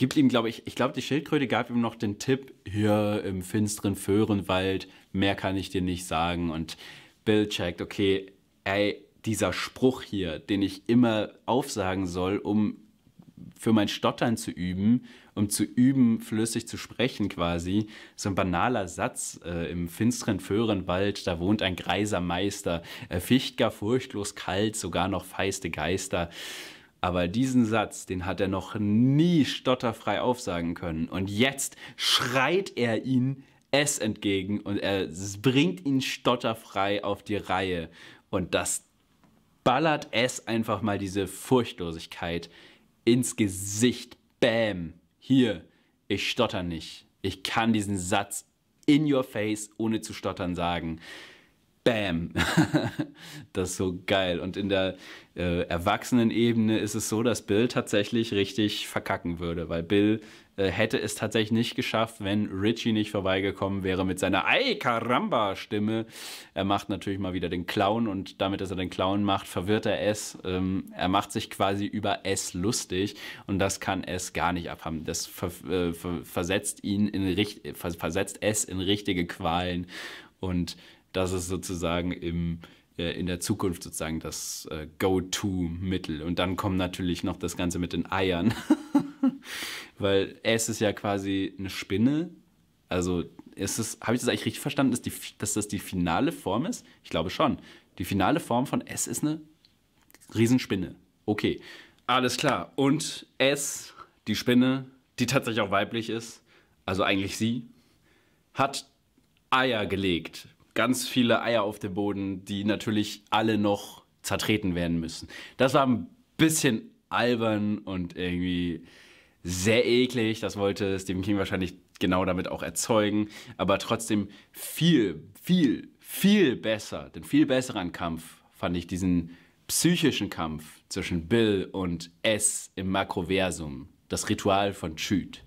A: gibt ihm, glaube ich, ich glaube, die Schildkröte gab ihm noch den Tipp, hier im finsteren Föhrenwald, mehr kann ich dir nicht sagen. Und Bill checkt, okay, ey, dieser Spruch hier, den ich immer aufsagen soll, um für mein Stottern zu üben, um zu üben, flüssig zu sprechen quasi. So ein banaler Satz äh, im finsteren Föhrenwald, da wohnt ein greiser Meister, er äh, ficht gar furchtlos kalt, sogar noch feiste Geister. Aber diesen Satz, den hat er noch nie stotterfrei aufsagen können. Und jetzt schreit er ihn es entgegen und er bringt ihn stotterfrei auf die Reihe. Und das ballert es einfach mal diese Furchtlosigkeit ins Gesicht. Bam. Hier, ich stotter nicht. Ich kann diesen Satz in your face ohne zu stottern sagen. Bam! das ist so geil. Und in der äh, Erwachsenenebene ist es so, dass Bill tatsächlich richtig verkacken würde, weil Bill äh, hätte es tatsächlich nicht geschafft, wenn Richie nicht vorbeigekommen wäre mit seiner Ei Karamba Stimme. Er macht natürlich mal wieder den Clown und damit, dass er den Clown macht, verwirrt er es. Ähm, er macht sich quasi über es lustig und das kann es gar nicht abhaben. Das ver äh, ver versetzt ihn in äh, ver versetzt es in richtige Qualen und das ist sozusagen im, äh, in der Zukunft sozusagen das äh, Go-To-Mittel. Und dann kommt natürlich noch das Ganze mit den Eiern. Weil es ist ja quasi eine Spinne. Also ist es, habe ich das eigentlich richtig verstanden, dass, die, dass das die finale Form ist? Ich glaube schon. Die finale Form von S ist eine Riesenspinne. Okay, alles klar. Und S, die Spinne, die tatsächlich auch weiblich ist, also eigentlich sie, hat Eier gelegt ganz viele Eier auf dem Boden, die natürlich alle noch zertreten werden müssen. Das war ein bisschen albern und irgendwie sehr eklig. Das wollte Stephen King wahrscheinlich genau damit auch erzeugen. Aber trotzdem viel, viel, viel besser, den viel besseren Kampf fand ich diesen psychischen Kampf zwischen Bill und S im Makroversum, das Ritual von Chute.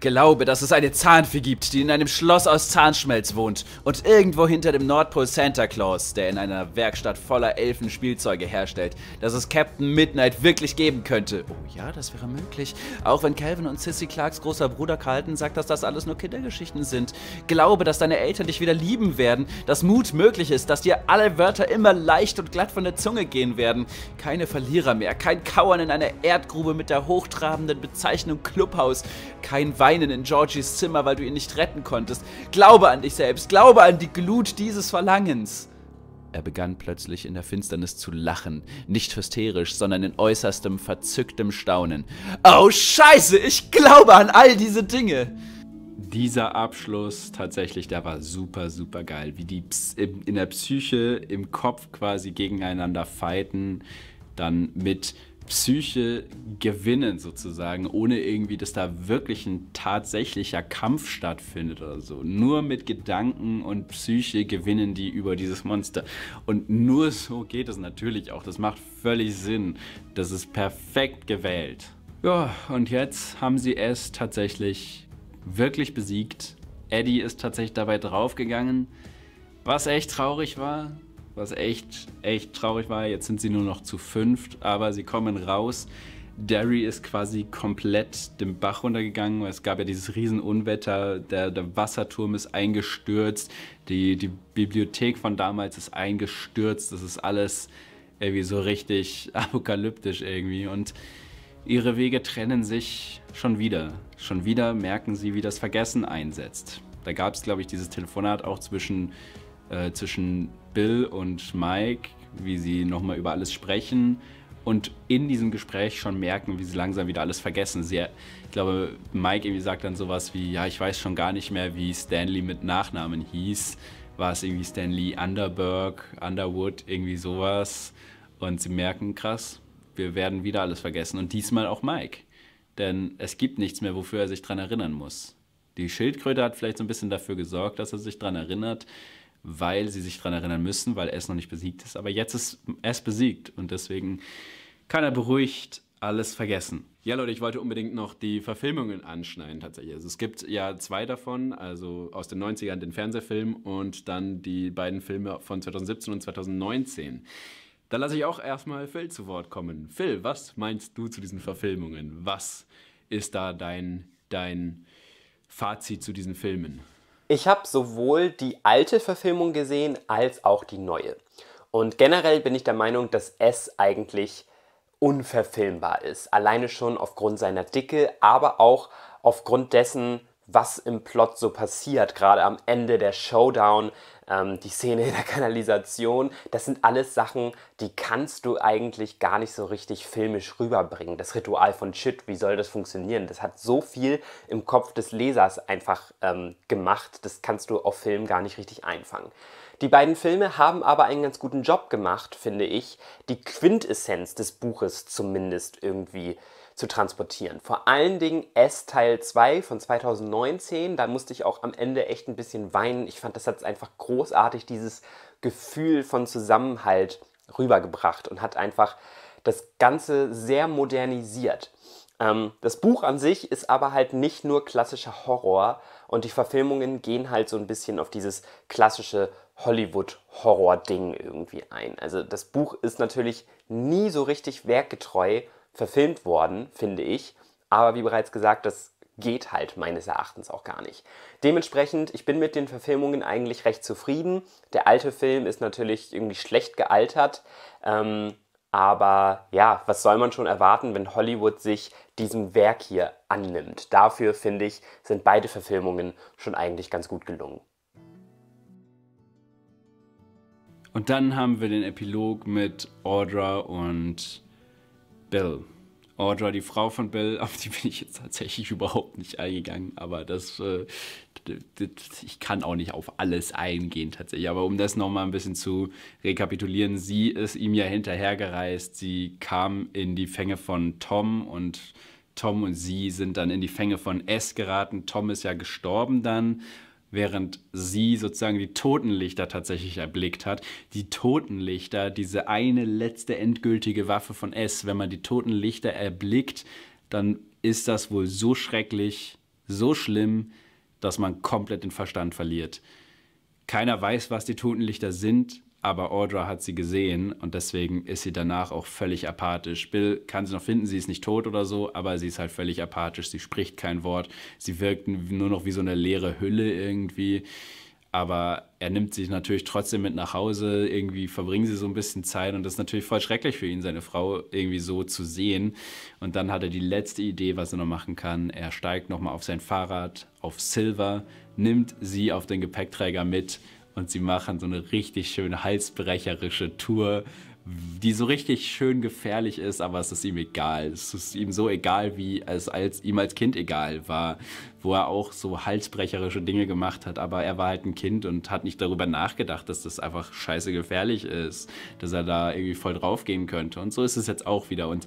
A: Glaube, dass es eine Zahnfee gibt, die in einem Schloss aus Zahnschmelz wohnt und irgendwo hinter dem Nordpol Santa Claus, der in einer Werkstatt voller Elfen Spielzeuge herstellt, dass es Captain Midnight wirklich geben könnte. Oh ja, das wäre möglich. Auch wenn Calvin und Sissy Clarks großer Bruder Carlton sagt, dass das alles nur Kindergeschichten sind. Glaube, dass deine Eltern dich wieder lieben werden, dass Mut möglich ist, dass dir alle Wörter immer leicht und glatt von der Zunge gehen werden. Keine Verlierer mehr, kein Kauern in einer Erdgrube mit der hochtrabenden Bezeichnung Clubhaus, kein Wein weinen in Georgies Zimmer, weil du ihn nicht retten konntest. Glaube an dich selbst, glaube an die Glut dieses Verlangens. Er begann plötzlich in der Finsternis zu lachen, nicht hysterisch, sondern in äußerstem, verzücktem Staunen. Oh Scheiße, ich glaube an all diese Dinge. Dieser Abschluss tatsächlich, der war super, super geil, wie die Ps in der Psyche, im Kopf quasi gegeneinander fighten, dann mit Psyche gewinnen sozusagen, ohne irgendwie, dass da wirklich ein tatsächlicher Kampf stattfindet oder so. Nur mit Gedanken und Psyche gewinnen die über dieses Monster. Und nur so geht es natürlich auch. Das macht völlig Sinn. Das ist perfekt gewählt. Ja, und jetzt haben sie es tatsächlich wirklich besiegt. Eddie ist tatsächlich dabei draufgegangen, was echt traurig war, was echt, echt traurig war. Jetzt sind sie nur noch zu fünft, aber sie kommen raus. Derry ist quasi komplett den Bach runtergegangen. Es gab ja dieses Riesenunwetter, der, der Wasserturm ist eingestürzt, die, die Bibliothek von damals ist eingestürzt. Das ist alles irgendwie so richtig apokalyptisch irgendwie. Und ihre Wege trennen sich schon wieder. Schon wieder merken sie, wie das Vergessen einsetzt. Da gab es, glaube ich, dieses Telefonat auch zwischen, äh, zwischen Bill und Mike, wie sie nochmal über alles sprechen und in diesem Gespräch schon merken, wie sie langsam wieder alles vergessen. Sie, ich glaube, Mike irgendwie sagt dann sowas wie, ja, ich weiß schon gar nicht mehr, wie Stanley mit Nachnamen hieß. War es irgendwie Stanley Underberg, Underwood, irgendwie sowas. Und sie merken, krass, wir werden wieder alles vergessen. Und diesmal auch Mike. Denn es gibt nichts mehr, wofür er sich dran erinnern muss. Die Schildkröte hat vielleicht so ein bisschen dafür gesorgt, dass er sich dran erinnert weil sie sich daran erinnern müssen, weil es noch nicht besiegt ist. Aber jetzt ist es besiegt und deswegen kann er beruhigt alles vergessen. Ja, Leute, ich wollte unbedingt noch die Verfilmungen anschneiden tatsächlich. Also es gibt ja zwei davon, also aus den 90ern den Fernsehfilm und dann die beiden Filme von 2017 und 2019. Da lasse ich auch erstmal Phil zu Wort kommen. Phil, was meinst du zu diesen Verfilmungen? Was ist da dein,
B: dein Fazit zu diesen Filmen? Ich habe sowohl die alte Verfilmung gesehen als auch die neue. Und generell bin ich der Meinung, dass S eigentlich unverfilmbar ist. Alleine schon aufgrund seiner Dicke, aber auch aufgrund dessen, was im Plot so passiert. Gerade am Ende der Showdown ähm, die Szene in der Kanalisation, das sind alles Sachen, die kannst du eigentlich gar nicht so richtig filmisch rüberbringen. Das Ritual von Shit, wie soll das funktionieren? Das hat so viel im Kopf des Lesers einfach ähm, gemacht, das kannst du auf Film gar nicht richtig einfangen. Die beiden Filme haben aber einen ganz guten Job gemacht, finde ich, die Quintessenz des Buches zumindest irgendwie äh, zu transportieren. Vor allen Dingen S Teil 2 von 2019, da musste ich auch am Ende echt ein bisschen weinen. Ich fand, das hat einfach großartig dieses Gefühl von Zusammenhalt rübergebracht und hat einfach das Ganze sehr modernisiert. Ähm, das Buch an sich ist aber halt nicht nur klassischer Horror und die Verfilmungen gehen halt so ein bisschen auf dieses klassische Hollywood-Horror-Ding irgendwie ein. Also das Buch ist natürlich nie so richtig werkgetreu verfilmt worden, finde ich. Aber wie bereits gesagt, das geht halt meines Erachtens auch gar nicht. Dementsprechend, ich bin mit den Verfilmungen eigentlich recht zufrieden. Der alte Film ist natürlich irgendwie schlecht gealtert. Ähm, aber ja, was soll man schon erwarten, wenn Hollywood sich diesem Werk hier annimmt? Dafür, finde ich, sind beide Verfilmungen schon eigentlich ganz gut gelungen.
A: Und dann haben wir den Epilog mit Audra und Bill. Audra, oh, die Frau von Bill, auf die bin ich jetzt tatsächlich überhaupt nicht eingegangen, aber das, äh, ich kann auch nicht auf alles eingehen tatsächlich. Aber um das nochmal ein bisschen zu rekapitulieren, sie ist ihm ja hinterhergereist, sie kam in die Fänge von Tom und Tom und sie sind dann in die Fänge von S geraten. Tom ist ja gestorben dann während sie sozusagen die Totenlichter tatsächlich erblickt hat. Die Totenlichter, diese eine letzte endgültige Waffe von S, wenn man die Totenlichter erblickt, dann ist das wohl so schrecklich, so schlimm, dass man komplett den Verstand verliert. Keiner weiß, was die Totenlichter sind aber Audra hat sie gesehen und deswegen ist sie danach auch völlig apathisch. Bill kann sie noch finden, sie ist nicht tot oder so, aber sie ist halt völlig apathisch, sie spricht kein Wort, sie wirkt nur noch wie so eine leere Hülle irgendwie. Aber er nimmt sich natürlich trotzdem mit nach Hause, irgendwie verbringen sie so ein bisschen Zeit und das ist natürlich voll schrecklich für ihn, seine Frau irgendwie so zu sehen. Und dann hat er die letzte Idee, was er noch machen kann. Er steigt nochmal auf sein Fahrrad, auf Silver, nimmt sie auf den Gepäckträger mit und sie machen so eine richtig schöne halsbrecherische Tour, die so richtig schön gefährlich ist, aber es ist ihm egal. Es ist ihm so egal, wie es als, ihm als Kind egal war, wo er auch so halsbrecherische Dinge gemacht hat, aber er war halt ein Kind und hat nicht darüber nachgedacht, dass das einfach scheiße gefährlich ist, dass er da irgendwie voll draufgehen könnte. Und so ist es jetzt auch wieder. Und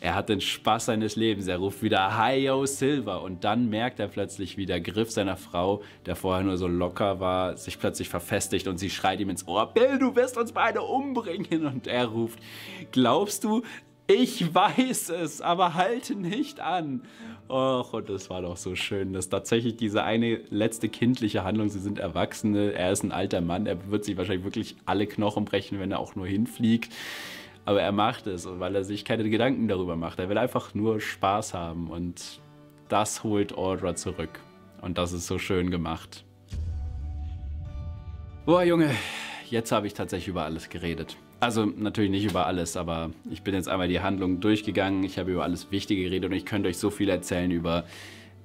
A: er hat den Spaß seines Lebens. Er ruft wieder Hiyo Silver und dann merkt er plötzlich, wie der Griff seiner Frau, der vorher nur so locker war, sich plötzlich verfestigt und sie schreit ihm ins Ohr: Bill, du wirst uns beide umbringen. Und er ruft: Glaubst du, ich weiß es, aber halte nicht an. Och, und das war doch so schön, dass tatsächlich diese eine letzte kindliche Handlung, sie sind Erwachsene, er ist ein alter Mann, er wird sich wahrscheinlich wirklich alle Knochen brechen, wenn er auch nur hinfliegt. Aber er macht es, weil er sich keine Gedanken darüber macht. Er will einfach nur Spaß haben und das holt Audra zurück. Und das ist so schön gemacht. Boah, Junge, jetzt habe ich tatsächlich über alles geredet. Also natürlich nicht über alles, aber ich bin jetzt einmal die Handlung durchgegangen. Ich habe über alles Wichtige geredet und ich könnte euch so viel erzählen über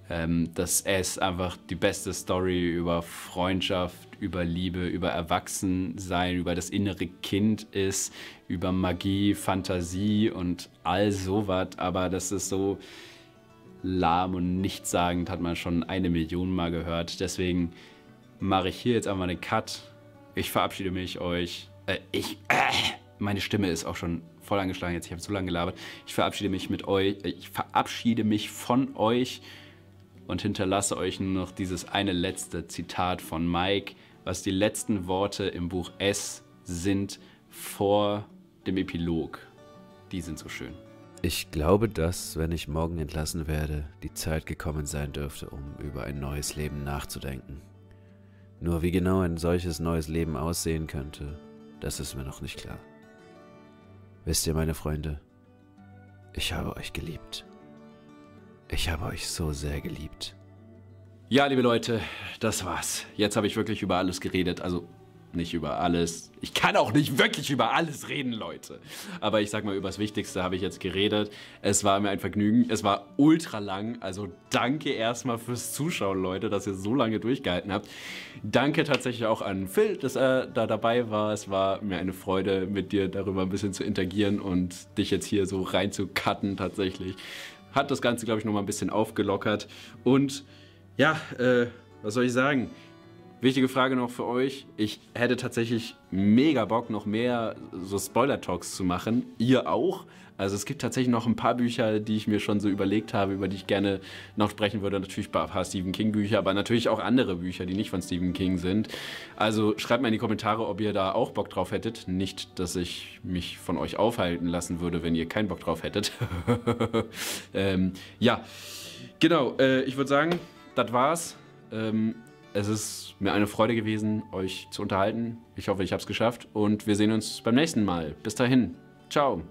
A: ähm, dass S. Einfach die beste Story über Freundschaft, über Liebe, über Erwachsensein, über das innere Kind ist, über Magie, Fantasie und all sowas, aber das ist so lahm und nichtssagend, hat man schon eine Million Mal gehört. Deswegen mache ich hier jetzt einmal einen Cut. Ich verabschiede mich euch. Äh, ich. Äh, meine Stimme ist auch schon voll angeschlagen jetzt. Ich habe zu lange gelabert. Ich verabschiede mich mit euch. Äh, ich verabschiede mich von euch und hinterlasse euch nur noch dieses eine letzte Zitat von Mike was die letzten Worte im Buch S sind vor dem Epilog. Die sind so schön. Ich glaube, dass, wenn ich morgen entlassen werde, die Zeit gekommen sein dürfte, um über ein neues Leben nachzudenken. Nur wie genau ein solches neues Leben aussehen könnte, das ist mir noch nicht klar. Wisst ihr, meine Freunde, ich habe euch geliebt. Ich habe euch so sehr geliebt. Ja, liebe Leute, das war's. Jetzt habe ich wirklich über alles geredet. Also nicht über alles. Ich kann auch nicht wirklich über alles reden, Leute. Aber ich sag mal, über das Wichtigste habe ich jetzt geredet. Es war mir ein Vergnügen. Es war ultra lang. Also danke erstmal fürs Zuschauen, Leute, dass ihr so lange durchgehalten habt. Danke tatsächlich auch an Phil, dass er da dabei war. Es war mir eine Freude, mit dir darüber ein bisschen zu interagieren und dich jetzt hier so reinzucutten tatsächlich. Hat das Ganze, glaube ich, nochmal ein bisschen aufgelockert. Und ja, äh, was soll ich sagen? Wichtige Frage noch für euch. Ich hätte tatsächlich mega Bock, noch mehr so Spoiler-Talks zu machen. Ihr auch. Also es gibt tatsächlich noch ein paar Bücher, die ich mir schon so überlegt habe, über die ich gerne noch sprechen würde. Natürlich ein paar Stephen King Bücher, aber natürlich auch andere Bücher, die nicht von Stephen King sind. Also schreibt mal in die Kommentare, ob ihr da auch Bock drauf hättet. Nicht, dass ich mich von euch aufhalten lassen würde, wenn ihr keinen Bock drauf hättet. ähm, ja, genau. Äh, ich würde sagen, das war's. Ähm, es ist mir eine Freude gewesen, euch zu unterhalten. Ich hoffe, ich habe es geschafft und wir sehen uns beim nächsten Mal. Bis dahin. Ciao.